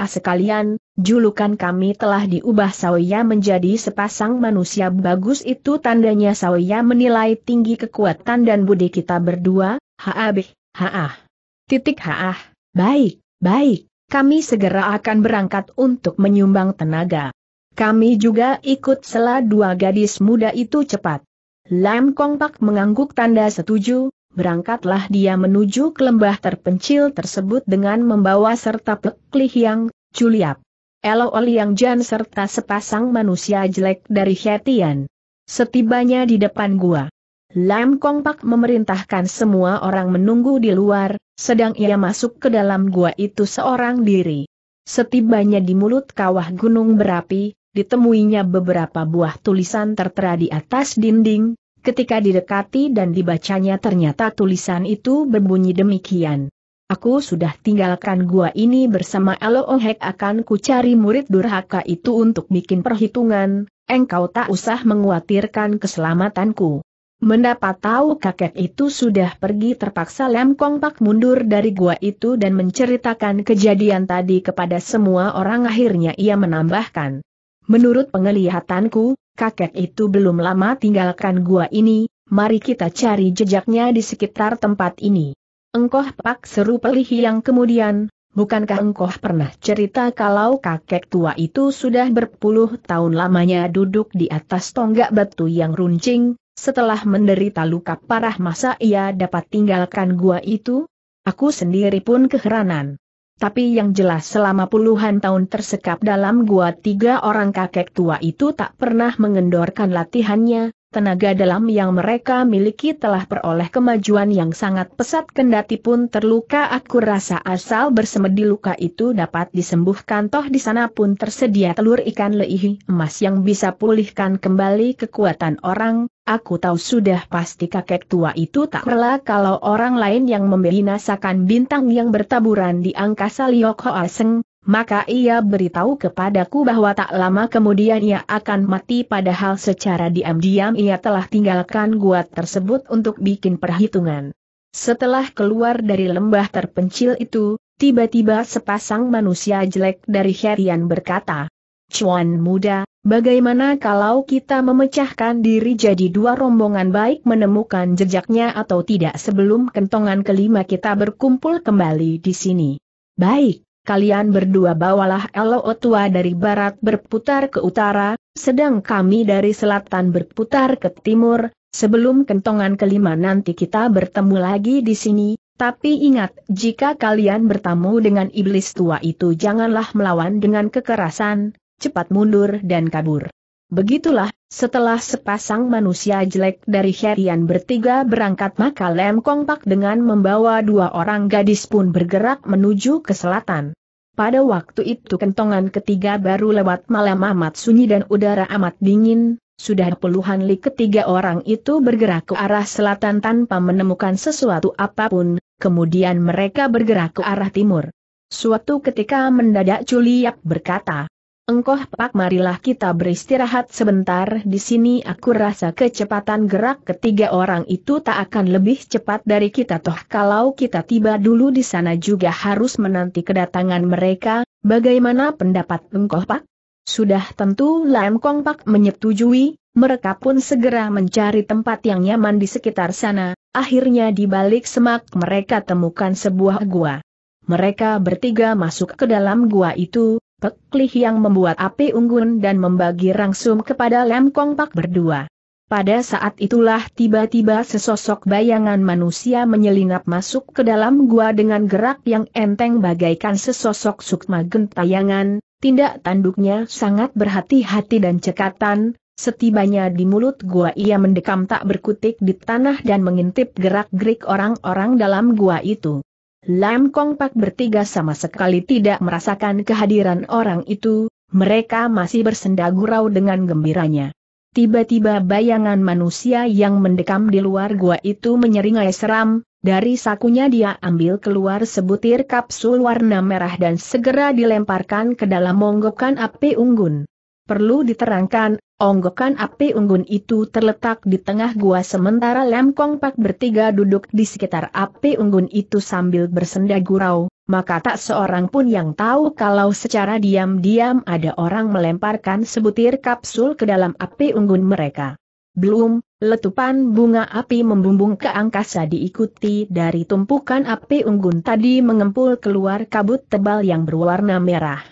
S1: sekalian, julukan kami telah diubah Saoya menjadi sepasang manusia bagus itu tandanya Saoya menilai tinggi kekuatan dan budi kita berdua, haabih, haah. Titik haah, baik, baik, kami segera akan berangkat untuk menyumbang tenaga. Kami juga ikut sela dua gadis muda itu cepat. Lam Kong Pak mengangguk tanda setuju, berangkatlah dia menuju ke lembah terpencil tersebut dengan membawa serta peklih yang culiap, Elo Oliang Jan serta sepasang manusia jelek dari Hetian. Setibanya di depan gua. Lam Kong Pak memerintahkan semua orang menunggu di luar, sedang ia masuk ke dalam gua itu seorang diri. Setibanya di mulut kawah gunung berapi, ditemuinya beberapa buah tulisan tertera di atas dinding, Ketika didekati dan dibacanya ternyata tulisan itu berbunyi demikian. Aku sudah tinggalkan gua ini bersama Ohek akan kucari murid durhaka itu untuk bikin perhitungan, engkau tak usah menguatirkan keselamatanku. Mendapat tahu kakek itu sudah pergi terpaksa Lem Kong Pak mundur dari gua itu dan menceritakan kejadian tadi kepada semua orang akhirnya ia menambahkan. Menurut penglihatanku, kakek itu belum lama tinggalkan gua ini, mari kita cari jejaknya di sekitar tempat ini. Engkoh pak seru pelihi yang kemudian, bukankah engkoh pernah cerita kalau kakek tua itu sudah berpuluh tahun lamanya duduk di atas tonggak batu yang runcing, setelah menderita luka parah masa ia dapat tinggalkan gua itu? Aku sendiri pun keheranan tapi yang jelas selama puluhan tahun tersekap dalam gua tiga orang kakek tua itu tak pernah mengendorkan latihannya, tenaga dalam yang mereka miliki telah peroleh kemajuan yang sangat pesat kendati pun terluka aku rasa asal bersemedi luka itu dapat disembuhkan toh di sana pun tersedia telur ikan leihi emas yang bisa pulihkan kembali kekuatan orang, Aku tahu sudah pasti kakek tua itu tak rela kalau orang lain yang membinasakan bintang yang bertaburan di angkasa Liok Hoa Seng, maka ia beritahu kepadaku bahwa tak lama kemudian ia akan mati padahal secara diam-diam ia telah tinggalkan gua tersebut untuk bikin perhitungan. Setelah keluar dari lembah terpencil itu, tiba-tiba sepasang manusia jelek dari Herian berkata, Cuan muda, Bagaimana kalau kita memecahkan diri jadi dua rombongan baik menemukan jejaknya atau tidak sebelum kentongan kelima kita berkumpul kembali di sini? Baik, kalian berdua bawalah Elo Otua dari barat berputar ke utara, sedang kami dari selatan berputar ke timur, sebelum kentongan kelima nanti kita bertemu lagi di sini, tapi ingat, jika kalian bertemu dengan iblis tua itu janganlah melawan dengan kekerasan, cepat mundur dan kabur. Begitulah, setelah sepasang manusia jelek dari Herian bertiga berangkat maka Lem Kong Pak dengan membawa dua orang gadis pun bergerak menuju ke selatan. Pada waktu itu kentongan ketiga baru lewat malam amat sunyi dan udara amat dingin, sudah puluhan li ketiga orang itu bergerak ke arah selatan tanpa menemukan sesuatu apapun, kemudian mereka bergerak ke arah timur. Suatu ketika mendadak Culiap berkata, Engkau Pak marilah kita beristirahat sebentar di sini aku rasa kecepatan gerak ketiga orang itu tak akan lebih cepat dari kita toh kalau kita tiba dulu di sana juga harus menanti kedatangan mereka, bagaimana pendapat engkau Pak? Sudah tentu Lam Kong Pak menyetujui, mereka pun segera mencari tempat yang nyaman di sekitar sana, akhirnya di balik semak mereka temukan sebuah gua. Mereka bertiga masuk ke dalam gua itu, Peklih yang membuat api unggun dan membagi rangsum kepada Lem Kong Pak berdua. Pada saat itulah tiba-tiba sesosok bayangan manusia menyelinap masuk ke dalam gua dengan gerak yang enteng bagaikan sesosok sukma gentayangan, tindak tanduknya sangat berhati-hati dan cekatan, setibanya di mulut gua ia mendekam tak berkutik di tanah dan mengintip gerak-gerik orang-orang dalam gua itu. Lam Kong Pak bertiga sama sekali tidak merasakan kehadiran orang itu, mereka masih bersenda gurau dengan gembiranya. Tiba-tiba bayangan manusia yang mendekam di luar gua itu menyeringai seram, dari sakunya dia ambil keluar sebutir kapsul warna merah dan segera dilemparkan ke dalam monggokan api unggun. Perlu diterangkan, Onggokan api unggun itu terletak di tengah gua sementara Lem Kong Pak bertiga duduk di sekitar api unggun itu sambil bersenda gurau, maka tak seorang pun yang tahu kalau secara diam-diam ada orang melemparkan sebutir kapsul ke dalam api unggun mereka. Belum, letupan bunga api membumbung ke angkasa diikuti dari tumpukan api unggun tadi mengempul keluar kabut tebal yang berwarna merah.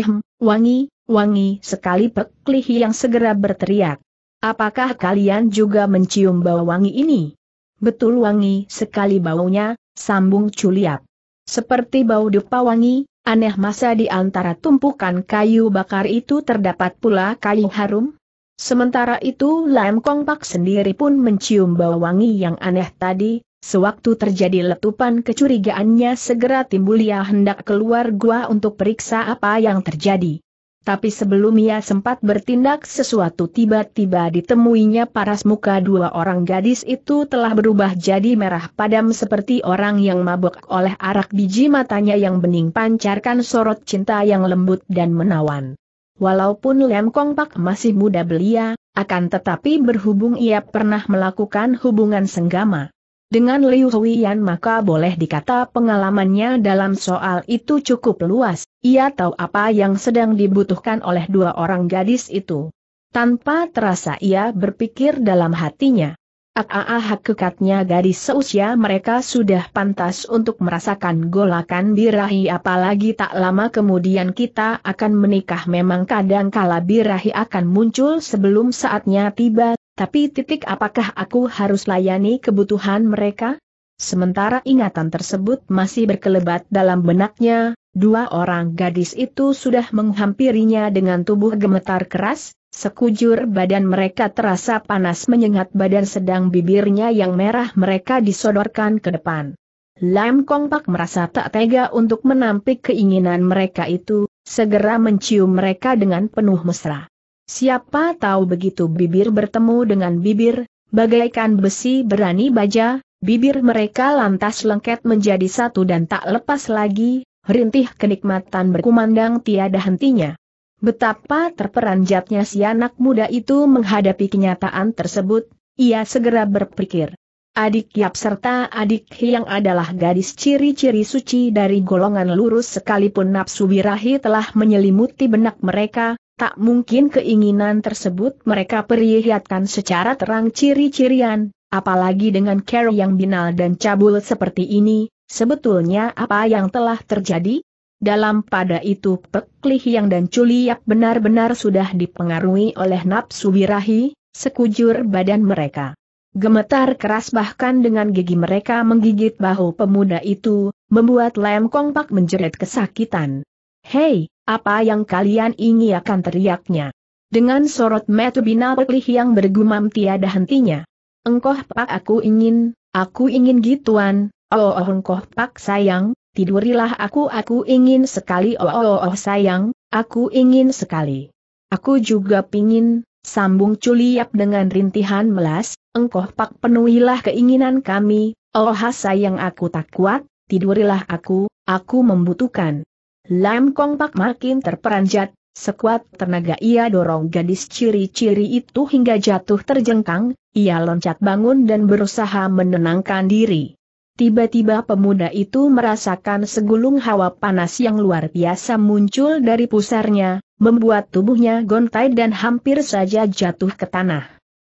S1: Ehm, wangi, wangi sekali Pek yang segera berteriak. Apakah kalian juga mencium bau wangi ini? Betul wangi sekali baunya, sambung Culiap. Seperti bau dupa wangi, aneh masa di antara tumpukan kayu bakar itu terdapat pula kayu harum? Sementara itu Lam Kong Pak sendiri pun mencium bau wangi yang aneh tadi, Sewaktu terjadi letupan kecurigaannya segera timbul ia hendak keluar gua untuk periksa apa yang terjadi. Tapi sebelum ia sempat bertindak sesuatu tiba-tiba ditemuinya paras muka dua orang gadis itu telah berubah jadi merah padam seperti orang yang mabuk oleh arak biji matanya yang bening pancarkan sorot cinta yang lembut dan menawan. Walaupun Lem Kong Pak masih muda belia, akan tetapi berhubung ia pernah melakukan hubungan senggama dengan Liu Huiyan maka boleh dikata pengalamannya dalam soal itu cukup luas, ia tahu apa yang sedang dibutuhkan oleh dua orang gadis itu. Tanpa terasa ia berpikir dalam hatinya. Aa ah, ah, ah, kekatnya gadis seusia mereka sudah pantas untuk merasakan golakan birahi apalagi tak lama kemudian kita akan menikah memang kadang kala birahi akan muncul sebelum saatnya tiba tapi titik apakah aku harus layani kebutuhan mereka? Sementara ingatan tersebut masih berkelebat dalam benaknya, dua orang gadis itu sudah menghampirinya dengan tubuh gemetar keras, sekujur badan mereka terasa panas menyengat badan sedang bibirnya yang merah mereka disodorkan ke depan. Lam Kong Pak merasa tak tega untuk menampik keinginan mereka itu, segera mencium mereka dengan penuh mesra. Siapa tahu begitu bibir bertemu dengan bibir, bagaikan besi berani baja, bibir mereka lantas lengket menjadi satu dan tak lepas lagi, rintih kenikmatan berkumandang tiada hentinya. Betapa terperanjatnya si anak muda itu menghadapi kenyataan tersebut, ia segera berpikir. Adik Yap serta adik Hiang adalah gadis ciri-ciri suci dari golongan lurus sekalipun nafsu birahi telah menyelimuti benak mereka, tak mungkin keinginan tersebut mereka perlihatkan secara terang ciri-cirian, apalagi dengan care yang binal dan cabul seperti ini, sebetulnya apa yang telah terjadi? Dalam pada itu peklih yang Hiang dan Culiak benar-benar sudah dipengaruhi oleh nafsu birahi, sekujur badan mereka. Gemetar keras bahkan dengan gigi mereka menggigit bahu pemuda itu, membuat Lem Kong Pak menjerit kesakitan. Hei, apa yang kalian ingin akan teriaknya? Dengan sorot metu binalih yang bergumam tiada hentinya. Engkoh Pak aku ingin, aku ingin gituan, oh, oh engkoh Pak sayang, tidurilah aku aku ingin sekali oh, oh, oh sayang, aku ingin sekali. Aku juga pingin, Sambung culiap dengan rintihan melas, engkau pak penuhilah keinginan kami, oh sayang aku tak kuat, tidurilah aku, aku membutuhkan. Lam Kong Pak makin terperanjat, sekuat tenaga ia dorong gadis ciri-ciri itu hingga jatuh terjengkang, ia loncat bangun dan berusaha menenangkan diri. Tiba-tiba pemuda itu merasakan segulung hawa panas yang luar biasa muncul dari pusarnya, membuat tubuhnya gontai dan hampir saja jatuh ke tanah.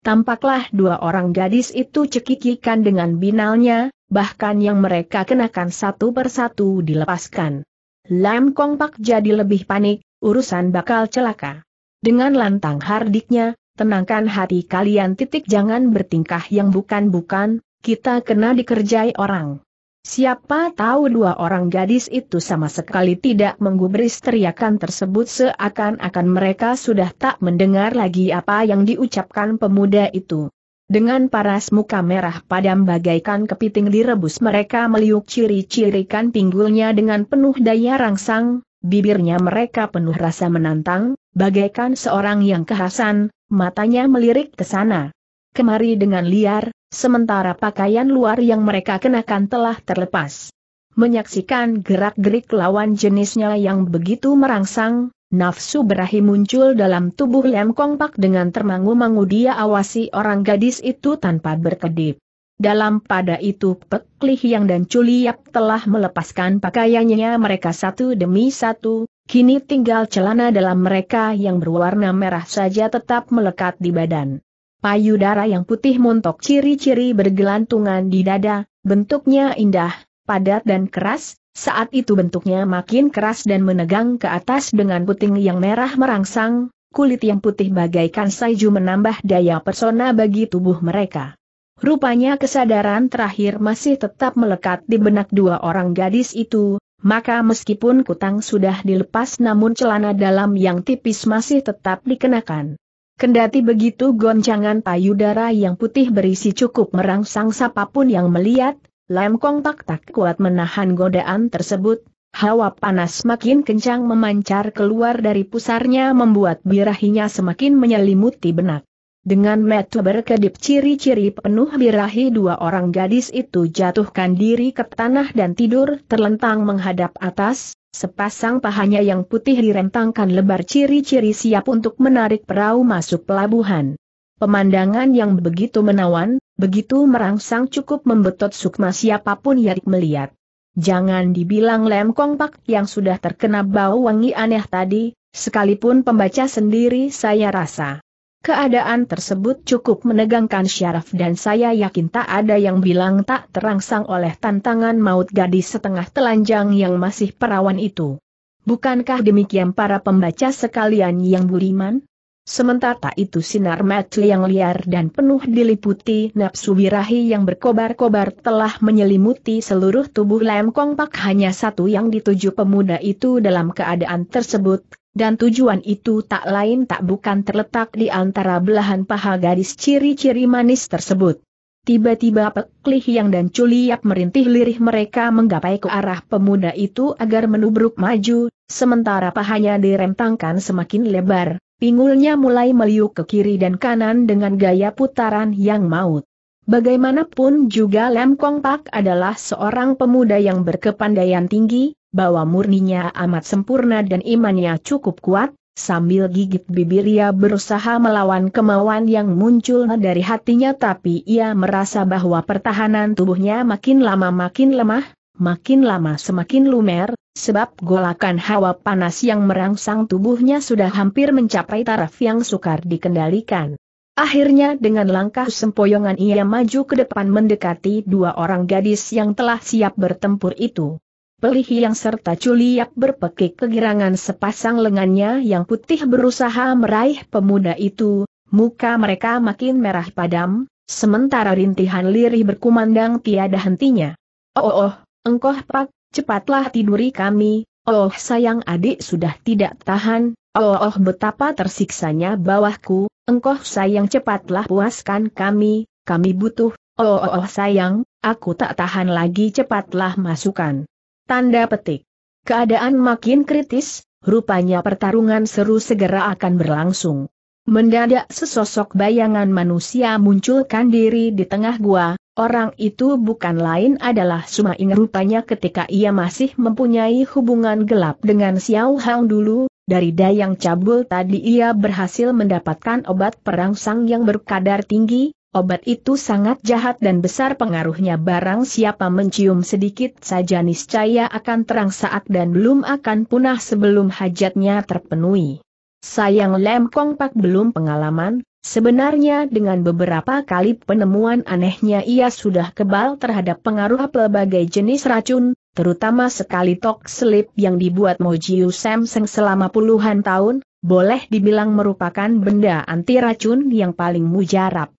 S1: Tampaklah dua orang gadis itu cekikikan dengan binalnya, bahkan yang mereka kenakan satu persatu dilepaskan. Lam Kong Pak jadi lebih panik, urusan bakal celaka. Dengan lantang hardiknya, tenangkan hati kalian titik jangan bertingkah yang bukan-bukan, kita kena dikerjai orang. Siapa tahu dua orang gadis itu sama sekali tidak menggubris teriakan tersebut seakan-akan mereka sudah tak mendengar lagi apa yang diucapkan pemuda itu. Dengan paras muka merah padam bagaikan kepiting direbus mereka meliuk ciri-cirikan pinggulnya dengan penuh daya rangsang, bibirnya mereka penuh rasa menantang, bagaikan seorang yang kehasan, matanya melirik ke sana kemari dengan liar, sementara pakaian luar yang mereka kenakan telah terlepas. Menyaksikan gerak-gerik lawan jenisnya yang begitu merangsang, Nafsu berahi muncul dalam tubuh Lem kongpak dengan termangu-mangu dia awasi orang gadis itu tanpa berkedip. Dalam pada itu peklih yang dan Culiap telah melepaskan pakaiannya mereka satu demi satu, kini tinggal celana dalam mereka yang berwarna merah saja tetap melekat di badan payudara yang putih montok ciri-ciri bergelantungan di dada, bentuknya indah, padat dan keras, saat itu bentuknya makin keras dan menegang ke atas dengan puting yang merah merangsang, kulit yang putih bagaikan saiju menambah daya persona bagi tubuh mereka. Rupanya kesadaran terakhir masih tetap melekat di benak dua orang gadis itu, maka meskipun kutang sudah dilepas namun celana dalam yang tipis masih tetap dikenakan. Kendati begitu goncangan payudara yang putih berisi cukup merangsang siapapun yang melihat, Lam Kong tak tak kuat menahan godaan tersebut, hawa panas makin kencang memancar keluar dari pusarnya membuat birahinya semakin menyelimuti benak. Dengan metu berkedip ciri-ciri penuh birahi dua orang gadis itu jatuhkan diri ke tanah dan tidur terlentang menghadap atas, Sepasang pahanya yang putih direntangkan lebar ciri-ciri siap untuk menarik perahu masuk pelabuhan. Pemandangan yang begitu menawan, begitu merangsang cukup membetot sukma siapapun yang melihat. Jangan dibilang lem kompak yang sudah terkena bau wangi aneh tadi, sekalipun pembaca sendiri saya rasa. Keadaan tersebut cukup menegangkan syaraf dan saya yakin tak ada yang bilang tak terangsang oleh tantangan maut gadis setengah telanjang yang masih perawan itu. Bukankah demikian para pembaca sekalian yang buriman? Sementara itu sinar mata yang liar dan penuh diliputi nafsu birahi yang berkobar-kobar telah menyelimuti seluruh tubuh Lem Kong Pak hanya satu yang dituju pemuda itu dalam keadaan tersebut, dan tujuan itu tak lain tak bukan terletak di antara belahan paha gadis ciri-ciri manis tersebut. Tiba-tiba Peklih Yang dan Culiap merintih lirih mereka menggapai ke arah pemuda itu agar menubruk maju, sementara pahanya direntangkan semakin lebar, Pinggulnya mulai meliuk ke kiri dan kanan dengan gaya putaran yang maut. Bagaimanapun juga Lem Kong Pak adalah seorang pemuda yang berkepandaian tinggi, bawa murninya amat sempurna dan imannya cukup kuat, sambil gigit bibir ia berusaha melawan kemauan yang muncul dari hatinya tapi ia merasa bahwa pertahanan tubuhnya makin lama makin lemah, makin lama semakin lumer, sebab golakan hawa panas yang merangsang tubuhnya sudah hampir mencapai taraf yang sukar dikendalikan. Akhirnya dengan langkah sempoyongan ia maju ke depan mendekati dua orang gadis yang telah siap bertempur itu. Pelih yang serta culiak berpekik kegirangan sepasang lengannya yang putih berusaha meraih pemuda itu, muka mereka makin merah padam, sementara rintihan lirih berkumandang tiada hentinya. Oh oh, oh engkoh pak, cepatlah tiduri kami, oh sayang adik sudah tidak tahan, oh, oh betapa tersiksanya bawahku, engkau sayang cepatlah puaskan kami, kami butuh, oh, oh, oh sayang, aku tak tahan lagi cepatlah masukkan. Tanda petik. Keadaan makin kritis, rupanya pertarungan seru segera akan berlangsung. Mendadak sesosok bayangan manusia munculkan diri di tengah gua, Orang itu bukan lain adalah Sumaing rupanya ketika ia masih mempunyai hubungan gelap dengan Xiao Hang dulu, dari dayang cabul tadi ia berhasil mendapatkan obat perangsang yang berkadar tinggi, obat itu sangat jahat dan besar pengaruhnya barang siapa mencium sedikit saja niscaya akan terang saat dan belum akan punah sebelum hajatnya terpenuhi. Sayang Lem Kong Pak belum pengalaman, Sebenarnya dengan beberapa kali penemuan anehnya ia sudah kebal terhadap pengaruh pelbagai jenis racun, terutama sekali tok selip yang dibuat Mojiu Samseng selama puluhan tahun, boleh dibilang merupakan benda anti racun yang paling mujarab.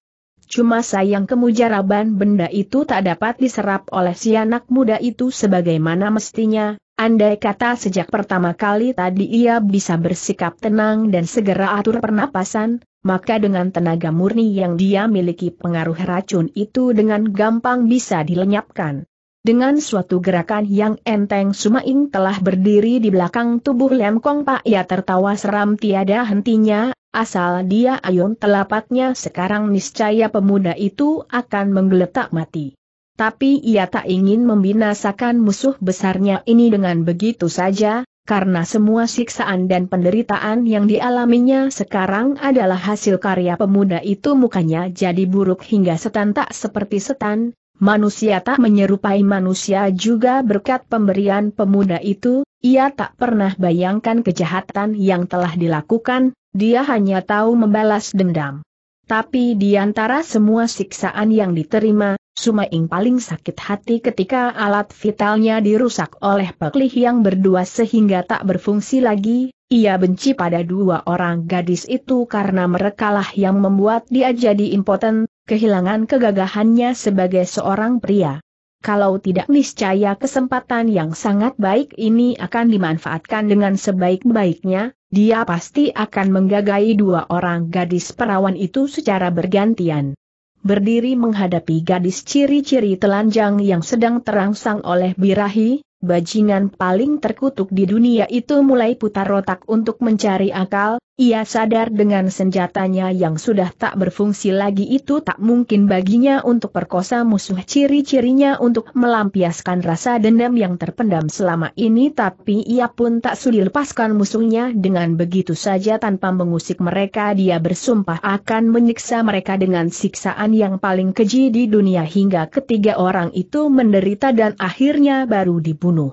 S1: Cuma sayang kemujaraban benda itu tak dapat diserap oleh si anak muda itu sebagaimana mestinya, Andai kata sejak pertama kali tadi ia bisa bersikap tenang dan segera atur pernapasan, maka dengan tenaga murni yang dia miliki pengaruh racun itu dengan gampang bisa dilenyapkan. Dengan suatu gerakan yang enteng Sumaing telah berdiri di belakang tubuh Lem Kong Pak ia tertawa seram tiada hentinya, asal dia ayun telapaknya sekarang niscaya pemuda itu akan menggeletak mati. Tapi ia tak ingin membinasakan musuh besarnya ini dengan begitu saja, karena semua siksaan dan penderitaan yang dialaminya sekarang adalah hasil karya pemuda itu mukanya jadi buruk hingga setan tak seperti setan, manusia tak menyerupai manusia juga berkat pemberian pemuda itu, ia tak pernah bayangkan kejahatan yang telah dilakukan, dia hanya tahu membalas dendam. Tapi di antara semua siksaan yang diterima, Sumaing paling sakit hati ketika alat vitalnya dirusak oleh peklih yang berdua sehingga tak berfungsi lagi, ia benci pada dua orang gadis itu karena merekalah yang membuat dia jadi impoten, kehilangan kegagahannya sebagai seorang pria. Kalau tidak niscaya kesempatan yang sangat baik ini akan dimanfaatkan dengan sebaik-baiknya, dia pasti akan menggagai dua orang gadis perawan itu secara bergantian berdiri menghadapi gadis ciri-ciri telanjang yang sedang terangsang oleh birahi, Bajingan paling terkutuk di dunia itu mulai putar otak untuk mencari akal, ia sadar dengan senjatanya yang sudah tak berfungsi lagi itu tak mungkin baginya untuk perkosa musuh ciri-cirinya untuk melampiaskan rasa dendam yang terpendam selama ini tapi ia pun tak sulit lepaskan musuhnya dengan begitu saja tanpa mengusik mereka dia bersumpah akan menyiksa mereka dengan siksaan yang paling keji di dunia hingga ketiga orang itu menderita dan akhirnya baru dibunuh dibunuh.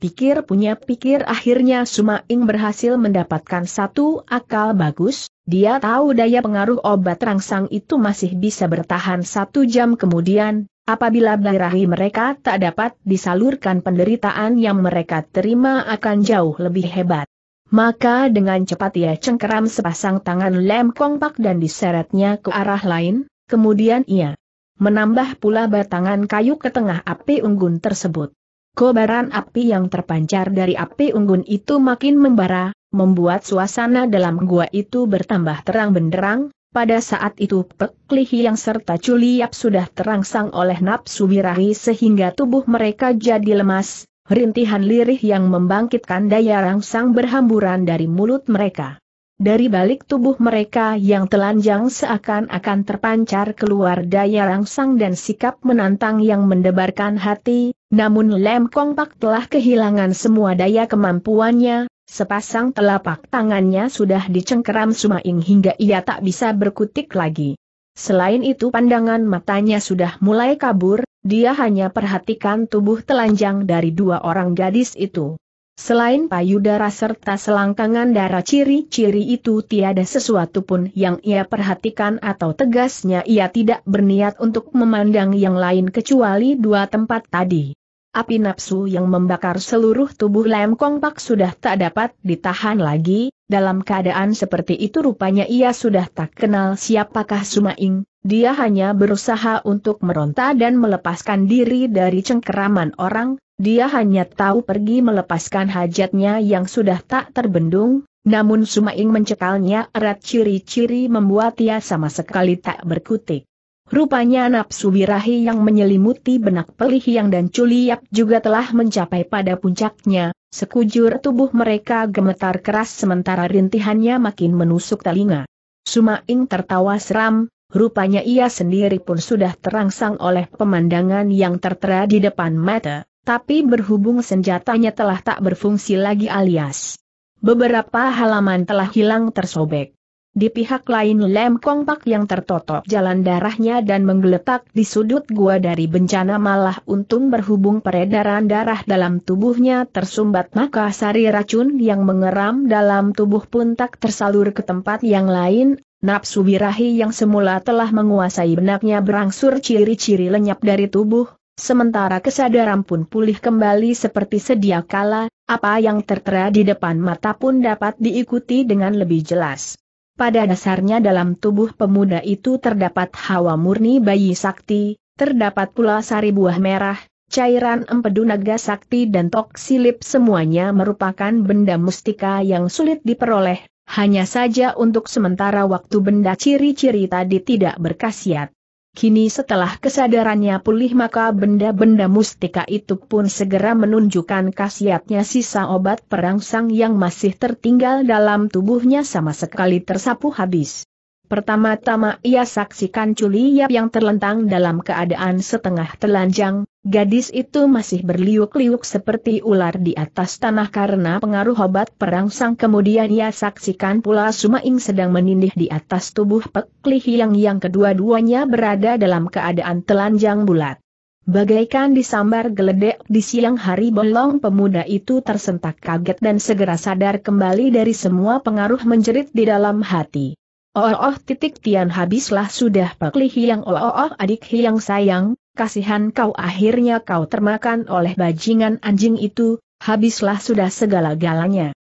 S1: Pikir punya pikir akhirnya Sumaing berhasil mendapatkan satu akal bagus, dia tahu daya pengaruh obat rangsang itu masih bisa bertahan satu jam kemudian, apabila birahi mereka tak dapat disalurkan penderitaan yang mereka terima akan jauh lebih hebat. Maka dengan cepat ia cengkeram sepasang tangan lem kompak dan diseretnya ke arah lain, kemudian ia menambah pula batangan kayu ke tengah api unggun tersebut. Kobaran api yang terpancar dari api unggun itu makin membara, membuat suasana dalam gua itu bertambah terang benderang, pada saat itu peklihi yang serta Culiap sudah terangsang oleh nafsu birahi sehingga tubuh mereka jadi lemas, rintihan lirih yang membangkitkan daya rangsang berhamburan dari mulut mereka. Dari balik tubuh mereka yang telanjang seakan-akan terpancar keluar daya rangsang dan sikap menantang yang mendebarkan hati, namun Lem Kong Pak telah kehilangan semua daya kemampuannya, sepasang telapak tangannya sudah dicengkeram Sumaing hingga ia tak bisa berkutik lagi. Selain itu pandangan matanya sudah mulai kabur, dia hanya perhatikan tubuh telanjang dari dua orang gadis itu. Selain payudara serta selangkangan darah ciri-ciri itu tiada sesuatu pun yang ia perhatikan atau tegasnya ia tidak berniat untuk memandang yang lain kecuali dua tempat tadi. Api nafsu yang membakar seluruh tubuh Lem Kong Pak sudah tak dapat ditahan lagi, dalam keadaan seperti itu rupanya ia sudah tak kenal siapakah Sumaing, dia hanya berusaha untuk meronta dan melepaskan diri dari cengkeraman orang, dia hanya tahu pergi melepaskan hajatnya yang sudah tak terbendung, namun Sumaing mencekalnya erat ciri-ciri membuat ia sama sekali tak berkutik. Rupanya nafsu birahi yang menyelimuti benak pelih yang dan culiap juga telah mencapai pada puncaknya, sekujur tubuh mereka gemetar keras sementara rintihannya makin menusuk telinga. Sumaing tertawa seram, rupanya ia sendiri pun sudah terangsang oleh pemandangan yang tertera di depan mata, tapi berhubung senjatanya telah tak berfungsi lagi alias. Beberapa halaman telah hilang tersobek. Di pihak lain lem kompak yang tertotok jalan darahnya dan menggeletak di sudut gua dari bencana malah untung berhubung peredaran darah dalam tubuhnya tersumbat maka sari racun yang mengeram dalam tubuh pun tak tersalur ke tempat yang lain, Napsu birahi yang semula telah menguasai benaknya berangsur ciri-ciri lenyap dari tubuh, sementara kesadaran pun pulih kembali seperti sedia kala, apa yang tertera di depan mata pun dapat diikuti dengan lebih jelas pada dasarnya dalam tubuh pemuda itu terdapat hawa murni bayi sakti, terdapat pula sari buah merah, cairan empedu naga sakti dan toksilip. semuanya merupakan benda mustika yang sulit diperoleh, hanya saja untuk sementara waktu benda ciri-ciri tadi tidak berkhasiat. Kini setelah kesadarannya pulih maka benda-benda mustika itu pun segera menunjukkan khasiatnya sisa obat perangsang yang masih tertinggal dalam tubuhnya sama sekali tersapu habis. Pertama-tama ia saksikan Culi Yap yang terlentang dalam keadaan setengah telanjang, gadis itu masih berliuk-liuk seperti ular di atas tanah karena pengaruh obat perangsang. Kemudian ia saksikan pula Sumaing sedang menindih di atas tubuh Pek yang yang kedua-duanya berada dalam keadaan telanjang bulat. Bagaikan disambar geledek di siang hari bolong pemuda itu tersentak kaget dan segera sadar kembali dari semua pengaruh menjerit di dalam hati. Oh, oh titik tian habislah sudah Pak Li Hiang oh, oh, oh adik Hiang sayang, kasihan kau akhirnya kau termakan oleh bajingan anjing itu, habislah sudah segala-galanya.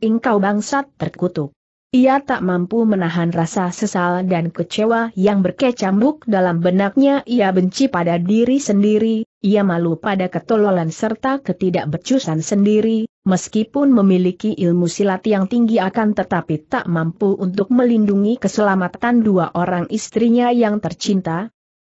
S1: ing kau bangsat terkutuk. Ia tak mampu menahan rasa sesal dan kecewa yang berkecambuk dalam benaknya ia benci pada diri sendiri, ia malu pada ketololan serta ketidakbecusan sendiri, meskipun memiliki ilmu silat yang tinggi akan tetapi tak mampu untuk melindungi keselamatan dua orang istrinya yang tercinta,